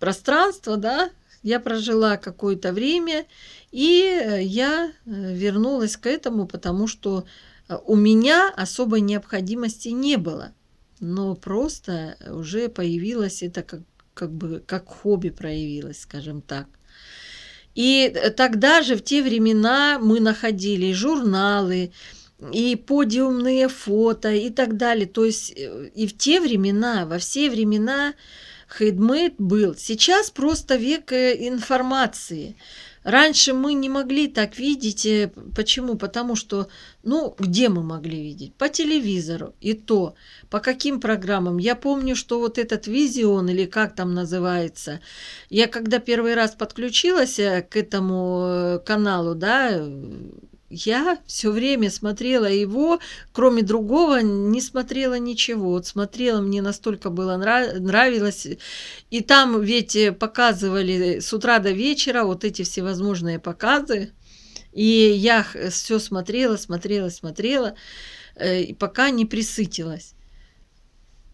пространство, да, я прожила какое-то время, и э, я э, вернулась к этому, потому что э, у меня особой необходимости не было. Но просто уже появилось это как, как бы как хобби проявилось, скажем так. И тогда же в те времена мы находили журналы, и подиумные фото и так далее. То есть и в те времена, во все времена хедмейт был. Сейчас просто век э, информации. Раньше мы не могли так видеть. Э, почему? Потому что, ну, где мы могли видеть? По телевизору. И то, по каким программам. Я помню, что вот этот визион, или как там называется, я когда первый раз подключилась э, к этому каналу, да, я все время смотрела его, кроме другого не смотрела ничего. Вот смотрела, мне настолько было нравилось. И там ведь э, показывали с утра до вечера вот эти всевозможные показы. И я все смотрела, смотрела, смотрела, э, пока не присытилась.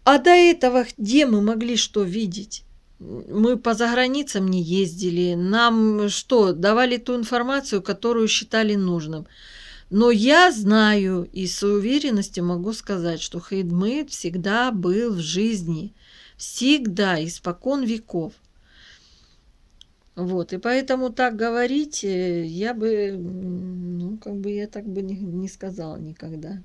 А до этого где мы могли что видеть? Мы по заграницам не ездили. Нам что, давали ту информацию, которую считали нужным. Но я знаю и с уверенностью могу сказать, что Хейдмейт всегда был в жизни. Всегда, испокон веков. Вот, и поэтому так говорить э, я бы, ну, как бы я так бы не, не сказала никогда.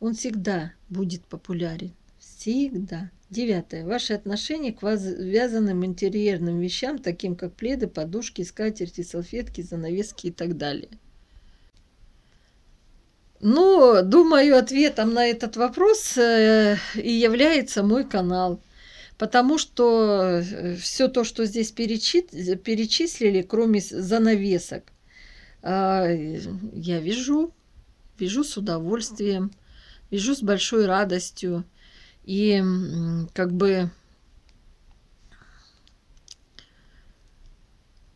Он всегда будет популярен. Всегда. Девятое. Ваши отношения к вязаным интерьерным вещам, таким как пледы, подушки, скатерти, салфетки, занавески и так далее. Ну, думаю, ответом на этот вопрос э, и является мой канал. Потому что э, все то, что здесь перечит, перечислили, кроме занавесок, э, я вижу, вижу с удовольствием, вижу с большой радостью. И как бы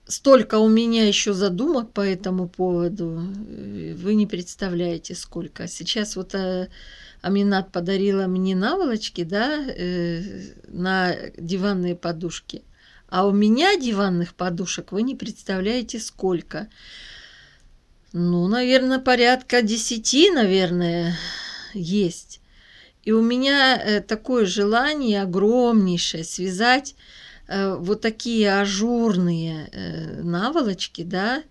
столько у меня еще задумок по этому поводу, э, вы не представляете сколько. А сейчас вот а, Аминат подарила мне наволочки, да, э, на диванные подушки. А у меня диванных подушек вы не представляете сколько. Ну, наверное, порядка десяти, наверное, есть. И у меня э, такое желание огромнейшее связать э, вот такие ажурные э, наволочки, да,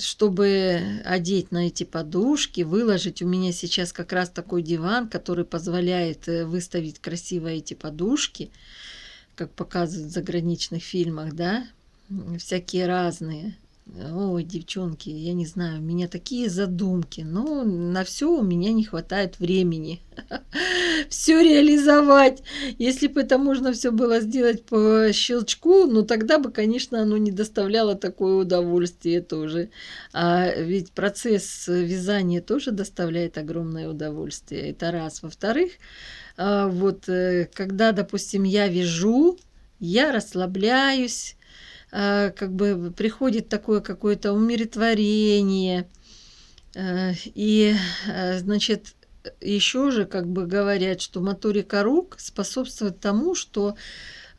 чтобы одеть на эти подушки, выложить. У меня сейчас как раз такой диван, который позволяет выставить красиво эти подушки, как показывают в заграничных фильмах, да, всякие разные. Ой, девчонки, я не знаю, у меня такие задумки, но на все у меня не хватает времени. Все реализовать. Если бы это можно все было сделать по щелчку, ну тогда бы, конечно, оно не доставляло такое удовольствие тоже. А ведь процесс вязания тоже доставляет огромное удовольствие. Это раз. Во-вторых, а, вот э, когда, допустим, я вяжу, я расслабляюсь, Э, как бы приходит такое какое-то умиротворение. Э, и, э, значит, еще же как бы говорят, что моторика рук способствует тому, что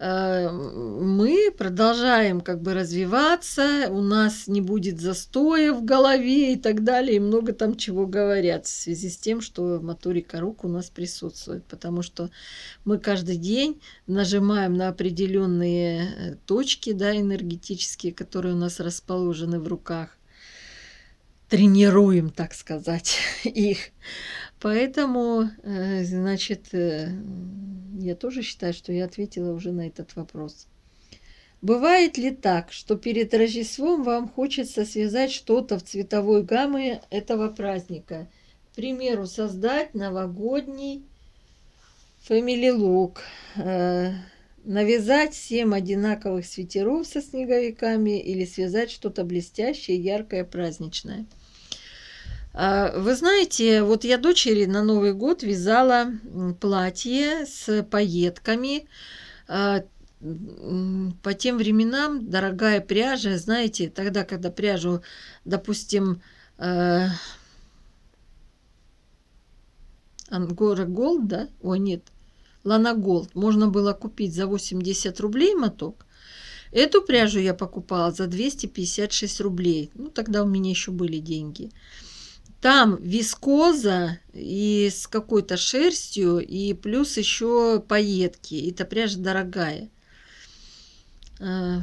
Э, мы продолжаем как бы развиваться, у нас не будет застоя в голове и так далее, и много там чего говорят в связи с тем, что моторика рук у нас присутствует, потому что мы каждый день нажимаем на определенные э, точки да, энергетические, которые у нас расположены в руках, тренируем, так сказать, их. Поэтому, э, значит, э, я тоже считаю, что я ответила уже на этот вопрос. Бывает ли так, что перед Рождеством вам хочется связать что-то в цветовой гамме этого праздника? К примеру, создать новогодний фамилилук, э, навязать всем одинаковых свитеров со снеговиками или связать что-то блестящее, яркое, праздничное – а, вы знаете, вот я дочери на Новый год вязала платье с пайетками. А, по тем временам дорогая пряжа, знаете, тогда, когда пряжу, допустим, а, Ангора Голд, да? О, нет, Лана Голд. Можно было купить за 80 рублей моток. Эту пряжу я покупала за 256 рублей. Ну, тогда у меня еще были деньги. Деньги. Там вискоза и с какой-то шерстью, и плюс еще пайетки. Это пряжа дорогая. А,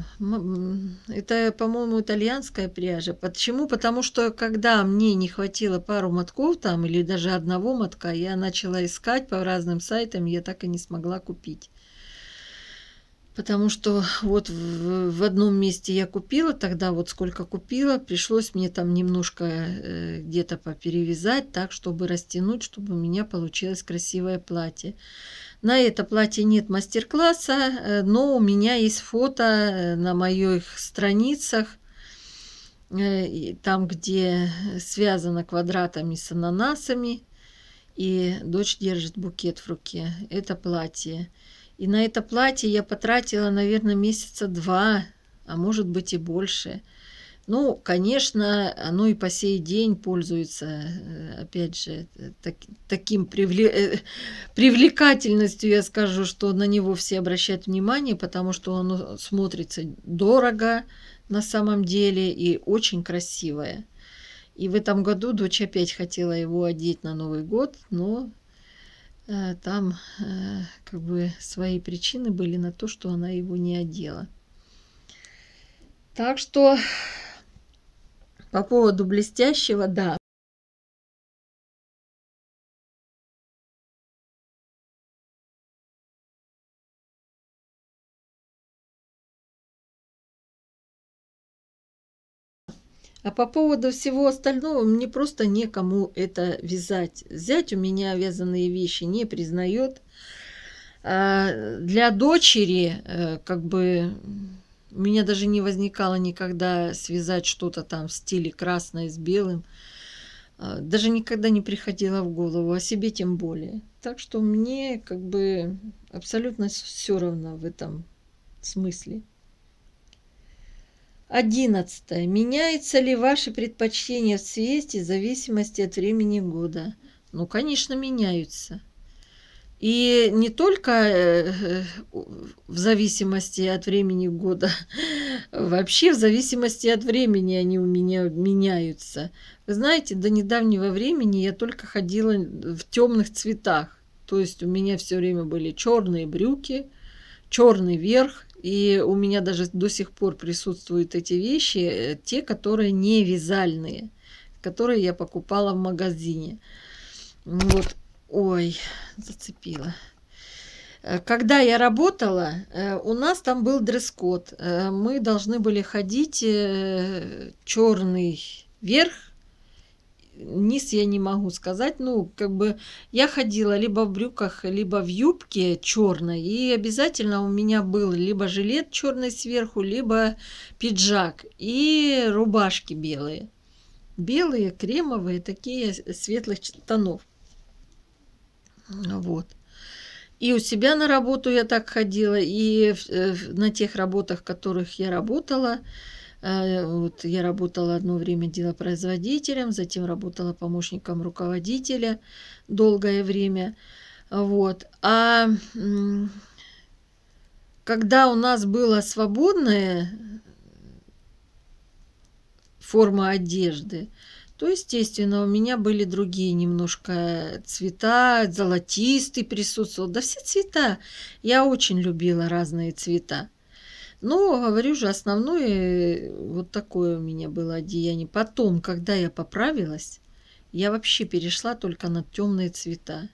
это, по-моему, итальянская пряжа. Почему? Потому что когда мне не хватило пару мотков там или даже одного мотка, я начала искать по разным сайтам, я так и не смогла купить потому что вот в, в одном месте я купила, тогда вот сколько купила, пришлось мне там немножко э, где-то поперевязать, так, чтобы растянуть, чтобы у меня получилось красивое платье. На это платье нет мастер-класса, э, но у меня есть фото э, на моих страницах, э, там, где связано квадратами с ананасами, и дочь держит букет в руке. Это платье. И на это платье я потратила, наверное, месяца два, а может быть и больше. Ну, конечно, оно и по сей день пользуется, э, опять же, так, таким привле... Э, привлекательностью, я скажу, что на него все обращают внимание, потому что оно смотрится дорого на самом деле и очень красивое. И в этом году дочь опять хотела его одеть на Новый год, но Э, там э, как бы свои причины были на то, что она его не одела. Так что по поводу блестящего, да, А по поводу всего остального, мне просто некому это вязать. Взять у меня вязаные вещи не признает. А для дочери, э, как бы, у меня даже не возникало никогда связать что-то там в стиле красное с белым. А даже никогда не приходило в голову, о себе тем более. Так что мне как бы абсолютно все равно в этом смысле. Одиннадцатое. Меняются ли ваши предпочтения в цвете в зависимости от времени года? Ну, конечно, меняются. И не только э, э, в зависимости от времени года, вообще в зависимости от времени они у меня меняются. Вы знаете, до недавнего времени я только ходила в темных цветах. То есть у меня все время были черные брюки, черный верх и у меня даже до сих пор присутствуют эти вещи, э, те, которые не вязальные, которые я покупала в магазине. Вот, ой, зацепила. Э, когда я работала, э, у нас там был дресс-код. Мы должны были ходить черный верх, низ я не могу сказать. Ну, как бы я ходила либо в брюках, либо в юбке черной. И обязательно у меня был либо жилет черный сверху, либо пиджак и рубашки белые. Белые, кремовые, такие светлых тонов. Вот. И у себя на работу я так ходила, и э, на тех работах, в которых я работала, а, вот я работала одно время делопроизводителем, затем работала помощником руководителя долгое время. Вот. А когда у нас была свободная форма одежды, то, естественно, у меня были другие немножко цвета, золотистый присутствовал, да все цвета. Я очень любила разные цвета. Но, говорю же, основное э, вот такое у меня было одеяние. Потом, когда я поправилась, я вообще перешла только на темные цвета.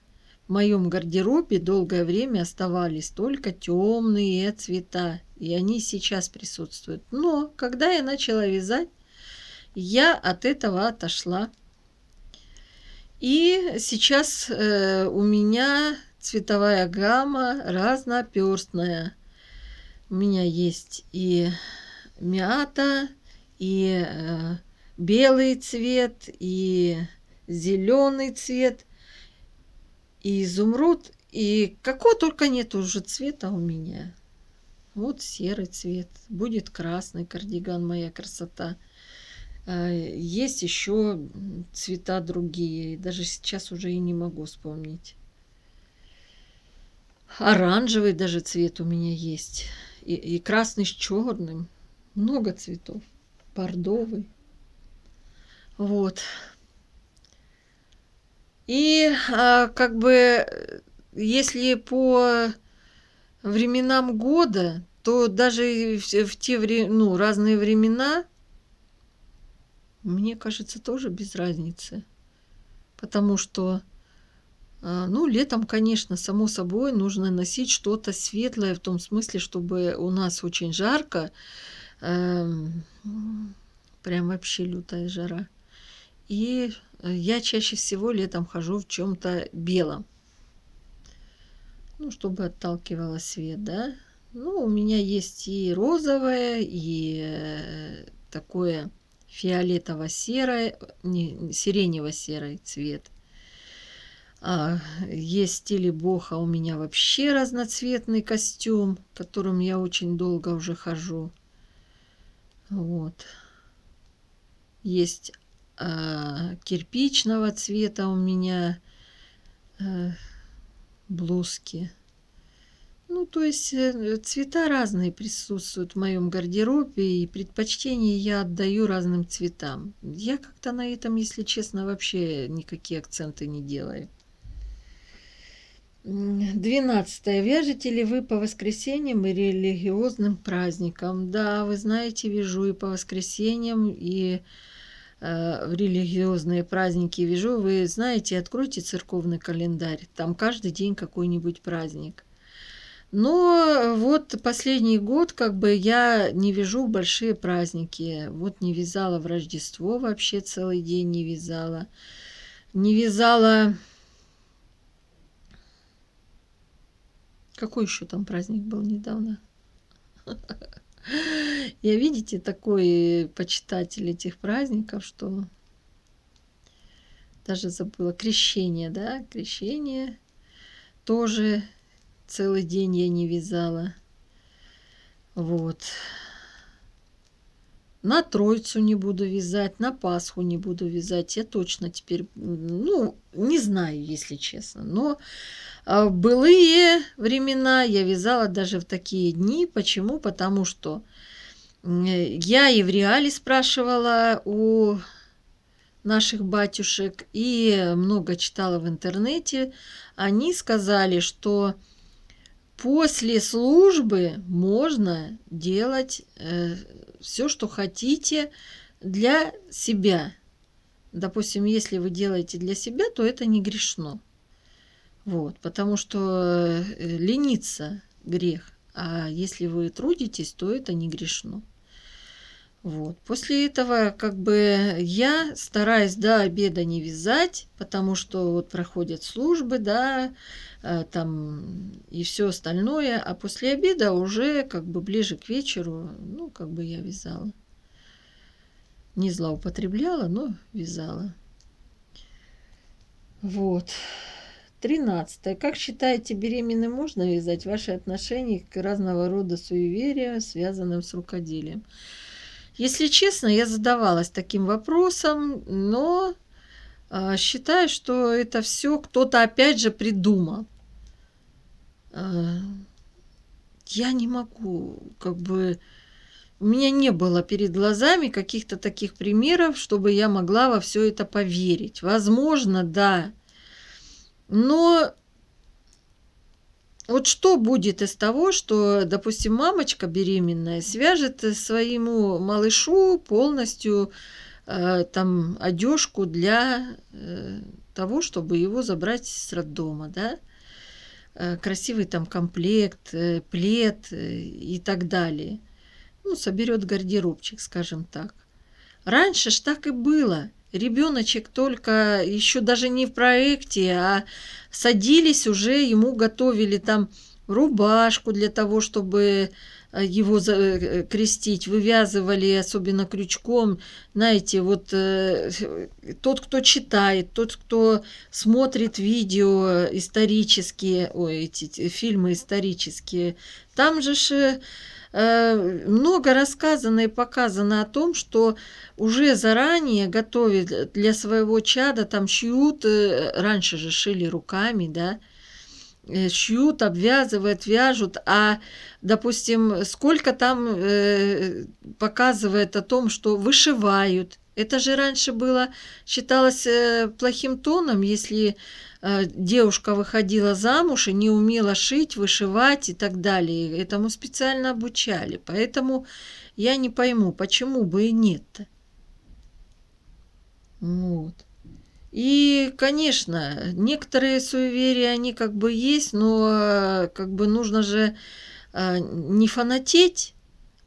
В моем гардеробе долгое время оставались только темные цвета, и они сейчас присутствуют. Но когда я начала вязать, я от этого отошла. И сейчас э, у меня цветовая гамма разноперстная. У меня есть и мята, и э, белый цвет, и зеленый цвет, и изумруд, и какого только нет уже цвета у меня. Вот серый цвет, будет красный кардиган, моя красота. А, есть еще цвета другие, даже сейчас уже и не могу вспомнить. Оранжевый даже цвет у меня есть и, и красный с черным. Много цветов. Бордовый. Вот. И а, как бы если по временам года, то даже в, в те вре, ну, разные времена, мне кажется, тоже без разницы. Потому что а, ну, летом, конечно, само собой, нужно носить что-то светлое, в том смысле, чтобы у нас очень жарко, эм, прям вообще лютая жара. И э, я чаще всего летом хожу в чем-то белом, ну, чтобы отталкивало свет, да. Ну, у меня есть и розовое, и э, такое фиолетово-серое, не, сиренево-серый цвет – а, есть стили боха. У меня вообще разноцветный костюм, которым я очень долго уже хожу. Вот. Есть а, кирпичного цвета у меня а, блузки. Ну, то есть э, цвета разные присутствуют в моем гардеробе, и предпочтение я отдаю разным цветам. Я как-то на этом, если честно, вообще никакие акценты не делаю. 12. Вяжете ли вы по воскресеньям и религиозным праздникам? Да, вы знаете, вяжу и по воскресеньям, и э, в религиозные праздники вяжу. Вы знаете, откройте церковный календарь, там каждый день какой-нибудь праздник. Но вот последний год как бы я не вяжу большие праздники. Вот не вязала в Рождество вообще целый день, не вязала. Не вязала Какой еще там праздник был недавно? Я, видите, такой э, почитатель этих праздников, что даже забыла. Крещение, да? Крещение тоже целый день я не вязала. Вот на Троицу не буду вязать, на Пасху не буду вязать. Я точно теперь, ну, не знаю, если честно. Но в а, былые времена я вязала даже в такие дни. Почему? Потому что я и в реале спрашивала у наших батюшек и много читала в интернете. Они сказали, что после службы можно делать э, все, что хотите для себя. Допустим, если вы делаете для себя, то это не грешно. Вот, потому что э, лениться грех. А если вы трудитесь, то это не грешно. Вот. После этого как бы я стараюсь до обеда не вязать, потому что вот проходят службы, да, э, там и все остальное, а после обеда уже как бы ближе к вечеру, ну, как бы я вязала. Не злоупотребляла, но вязала. Вот. Тринадцатое. Как считаете, беременным можно вязать ваши отношения к разного рода суеверия, связанным с рукоделием? Если честно, я задавалась таким вопросом, но э, считаю, что это все кто-то опять же придумал. Э, я не могу, как бы, у меня не было перед глазами каких-то таких примеров, чтобы я могла во все это поверить. Возможно, да, но вот что будет из того, что, допустим, мамочка беременная свяжет своему малышу полностью э, там одежку для э, того, чтобы его забрать с роддома, да? Э, красивый там комплект, э, плед э, и так далее. Ну, соберет гардеробчик, скажем так. Раньше ж так и было – Ребеночек только еще даже не в проекте, а садились уже, ему готовили там рубашку для того, чтобы э, его э, э, крестить, вывязывали, особенно крючком. Знаете, вот э, тот, кто читает, тот, кто смотрит видео исторические, ой, эти фильмы исторические, там же Э, много рассказано и показано о том, что уже заранее готовят для своего чада, там шьют, э, раньше же шили руками, да, э, шьют, обвязывают, вяжут, а, допустим, сколько там э, показывает о том, что вышивают. Это же раньше было, считалось э, плохим тоном, если Э, девушка выходила замуж и не умела шить, вышивать и так далее. Этому специально обучали. Поэтому я не пойму, почему бы и нет-то. Вот. И, конечно, некоторые суеверия, они как бы есть, но э, как бы нужно же э, не фанатеть,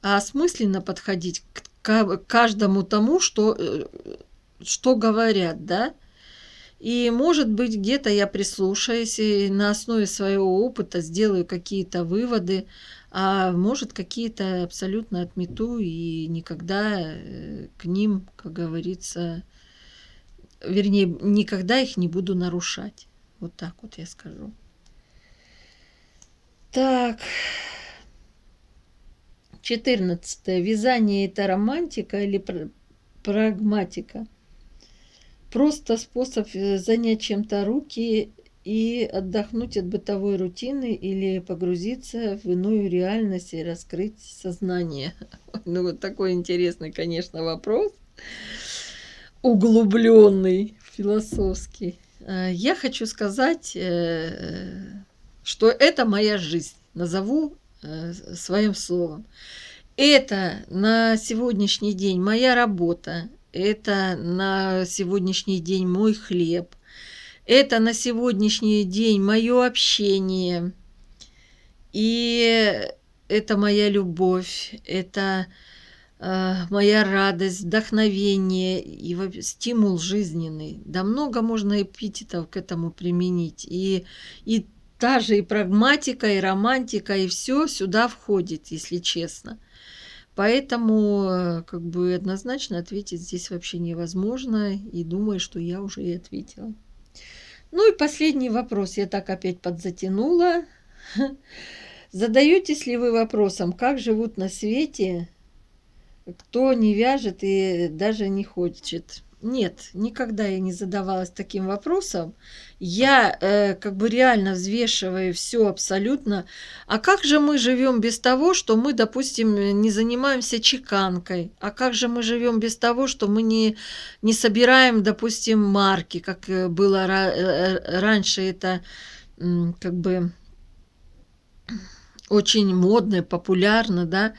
а осмысленно подходить к каждому тому, что, что говорят, да, и, может быть, где-то я прислушаюсь и на основе своего опыта сделаю какие-то выводы, а может, какие-то абсолютно отмету и никогда э, к ним, как говорится, вернее, никогда их не буду нарушать. Вот так вот я скажу. Так. 14. Вязание – это романтика или прагматика – Просто способ э, занять чем-то руки и отдохнуть от бытовой рутины или погрузиться в иную реальность и раскрыть сознание. Ну, вот такой интересный, конечно, вопрос, углубленный, философский. А, я хочу сказать, э, что это моя жизнь. Назову э, своим словом. Это на сегодняшний день моя работа, это на сегодняшний день мой хлеб. Это на сегодняшний день мое общение. И это моя любовь, это э, моя радость, вдохновение и стимул жизненный. Да много можно эпитетов к этому применить. И, и та же и прагматика, и романтика, и все сюда входит, если честно. Поэтому э, как бы однозначно ответить здесь вообще невозможно. И думаю, что я уже и ответила. Ну и последний вопрос. Я так опять подзатянула. Задаетесь ли вы вопросом, как живут на свете, кто не вяжет и даже не хочет? Нет, никогда я не задавалась таким вопросом. Я э, как бы реально взвешиваю все абсолютно. А как же мы живем без того, что мы, допустим, не занимаемся чеканкой? А как же мы живем без того, что мы не, не собираем, допустим, марки, как э, было э, раньше это как бы очень модно, популярно, да?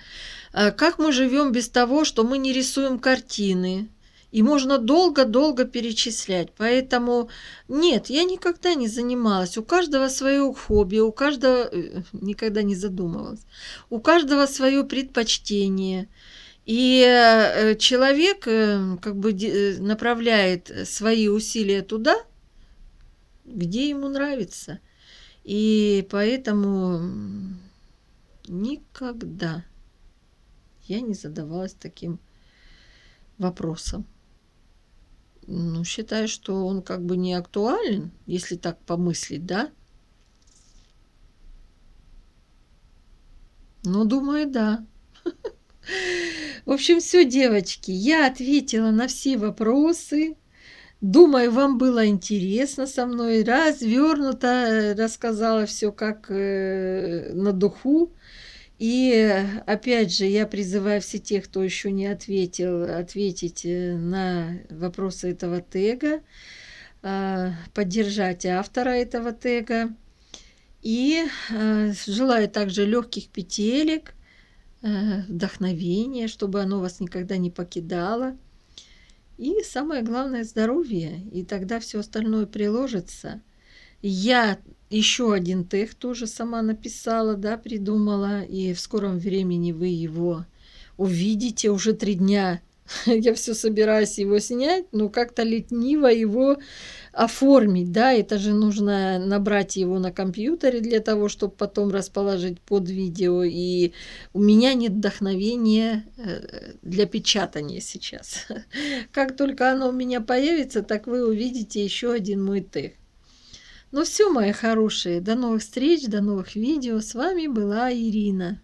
А как мы живем без того, что мы не рисуем картины? И можно долго-долго перечислять. Поэтому нет, я никогда не занималась. У каждого свое хобби, у каждого... Э, никогда не задумывалась. У каждого свое предпочтение. И э, человек э, как бы направляет свои усилия туда, где ему нравится. И поэтому никогда я не задавалась таким вопросом ну, считаю, что он как бы не актуален, если так помыслить, да? Ну, думаю, да. В общем, все, девочки, я ответила на все вопросы. Думаю, вам было интересно со мной. Развернуто э, рассказала все как э, на духу. И опять же, я призываю все тех, кто еще не ответил, ответить э, на вопросы этого тега, э, поддержать автора этого тега. И э, желаю также легких петелек, вдохновения, чтобы оно вас никогда не покидало. И самое главное – здоровье, и тогда все остальное приложится. Я еще один тех тоже сама написала, да, придумала, и в скором времени вы его увидите уже три дня. Я все собираюсь его снять, но как-то летниво его оформить, да, это же нужно набрать его на компьютере для того, чтобы потом расположить под видео, и у меня нет вдохновения э, для печатания сейчас. Как только оно у меня появится, так вы увидите еще один мой тех. Ну все, мои хорошие, до новых встреч, до новых видео. С вами была Ирина.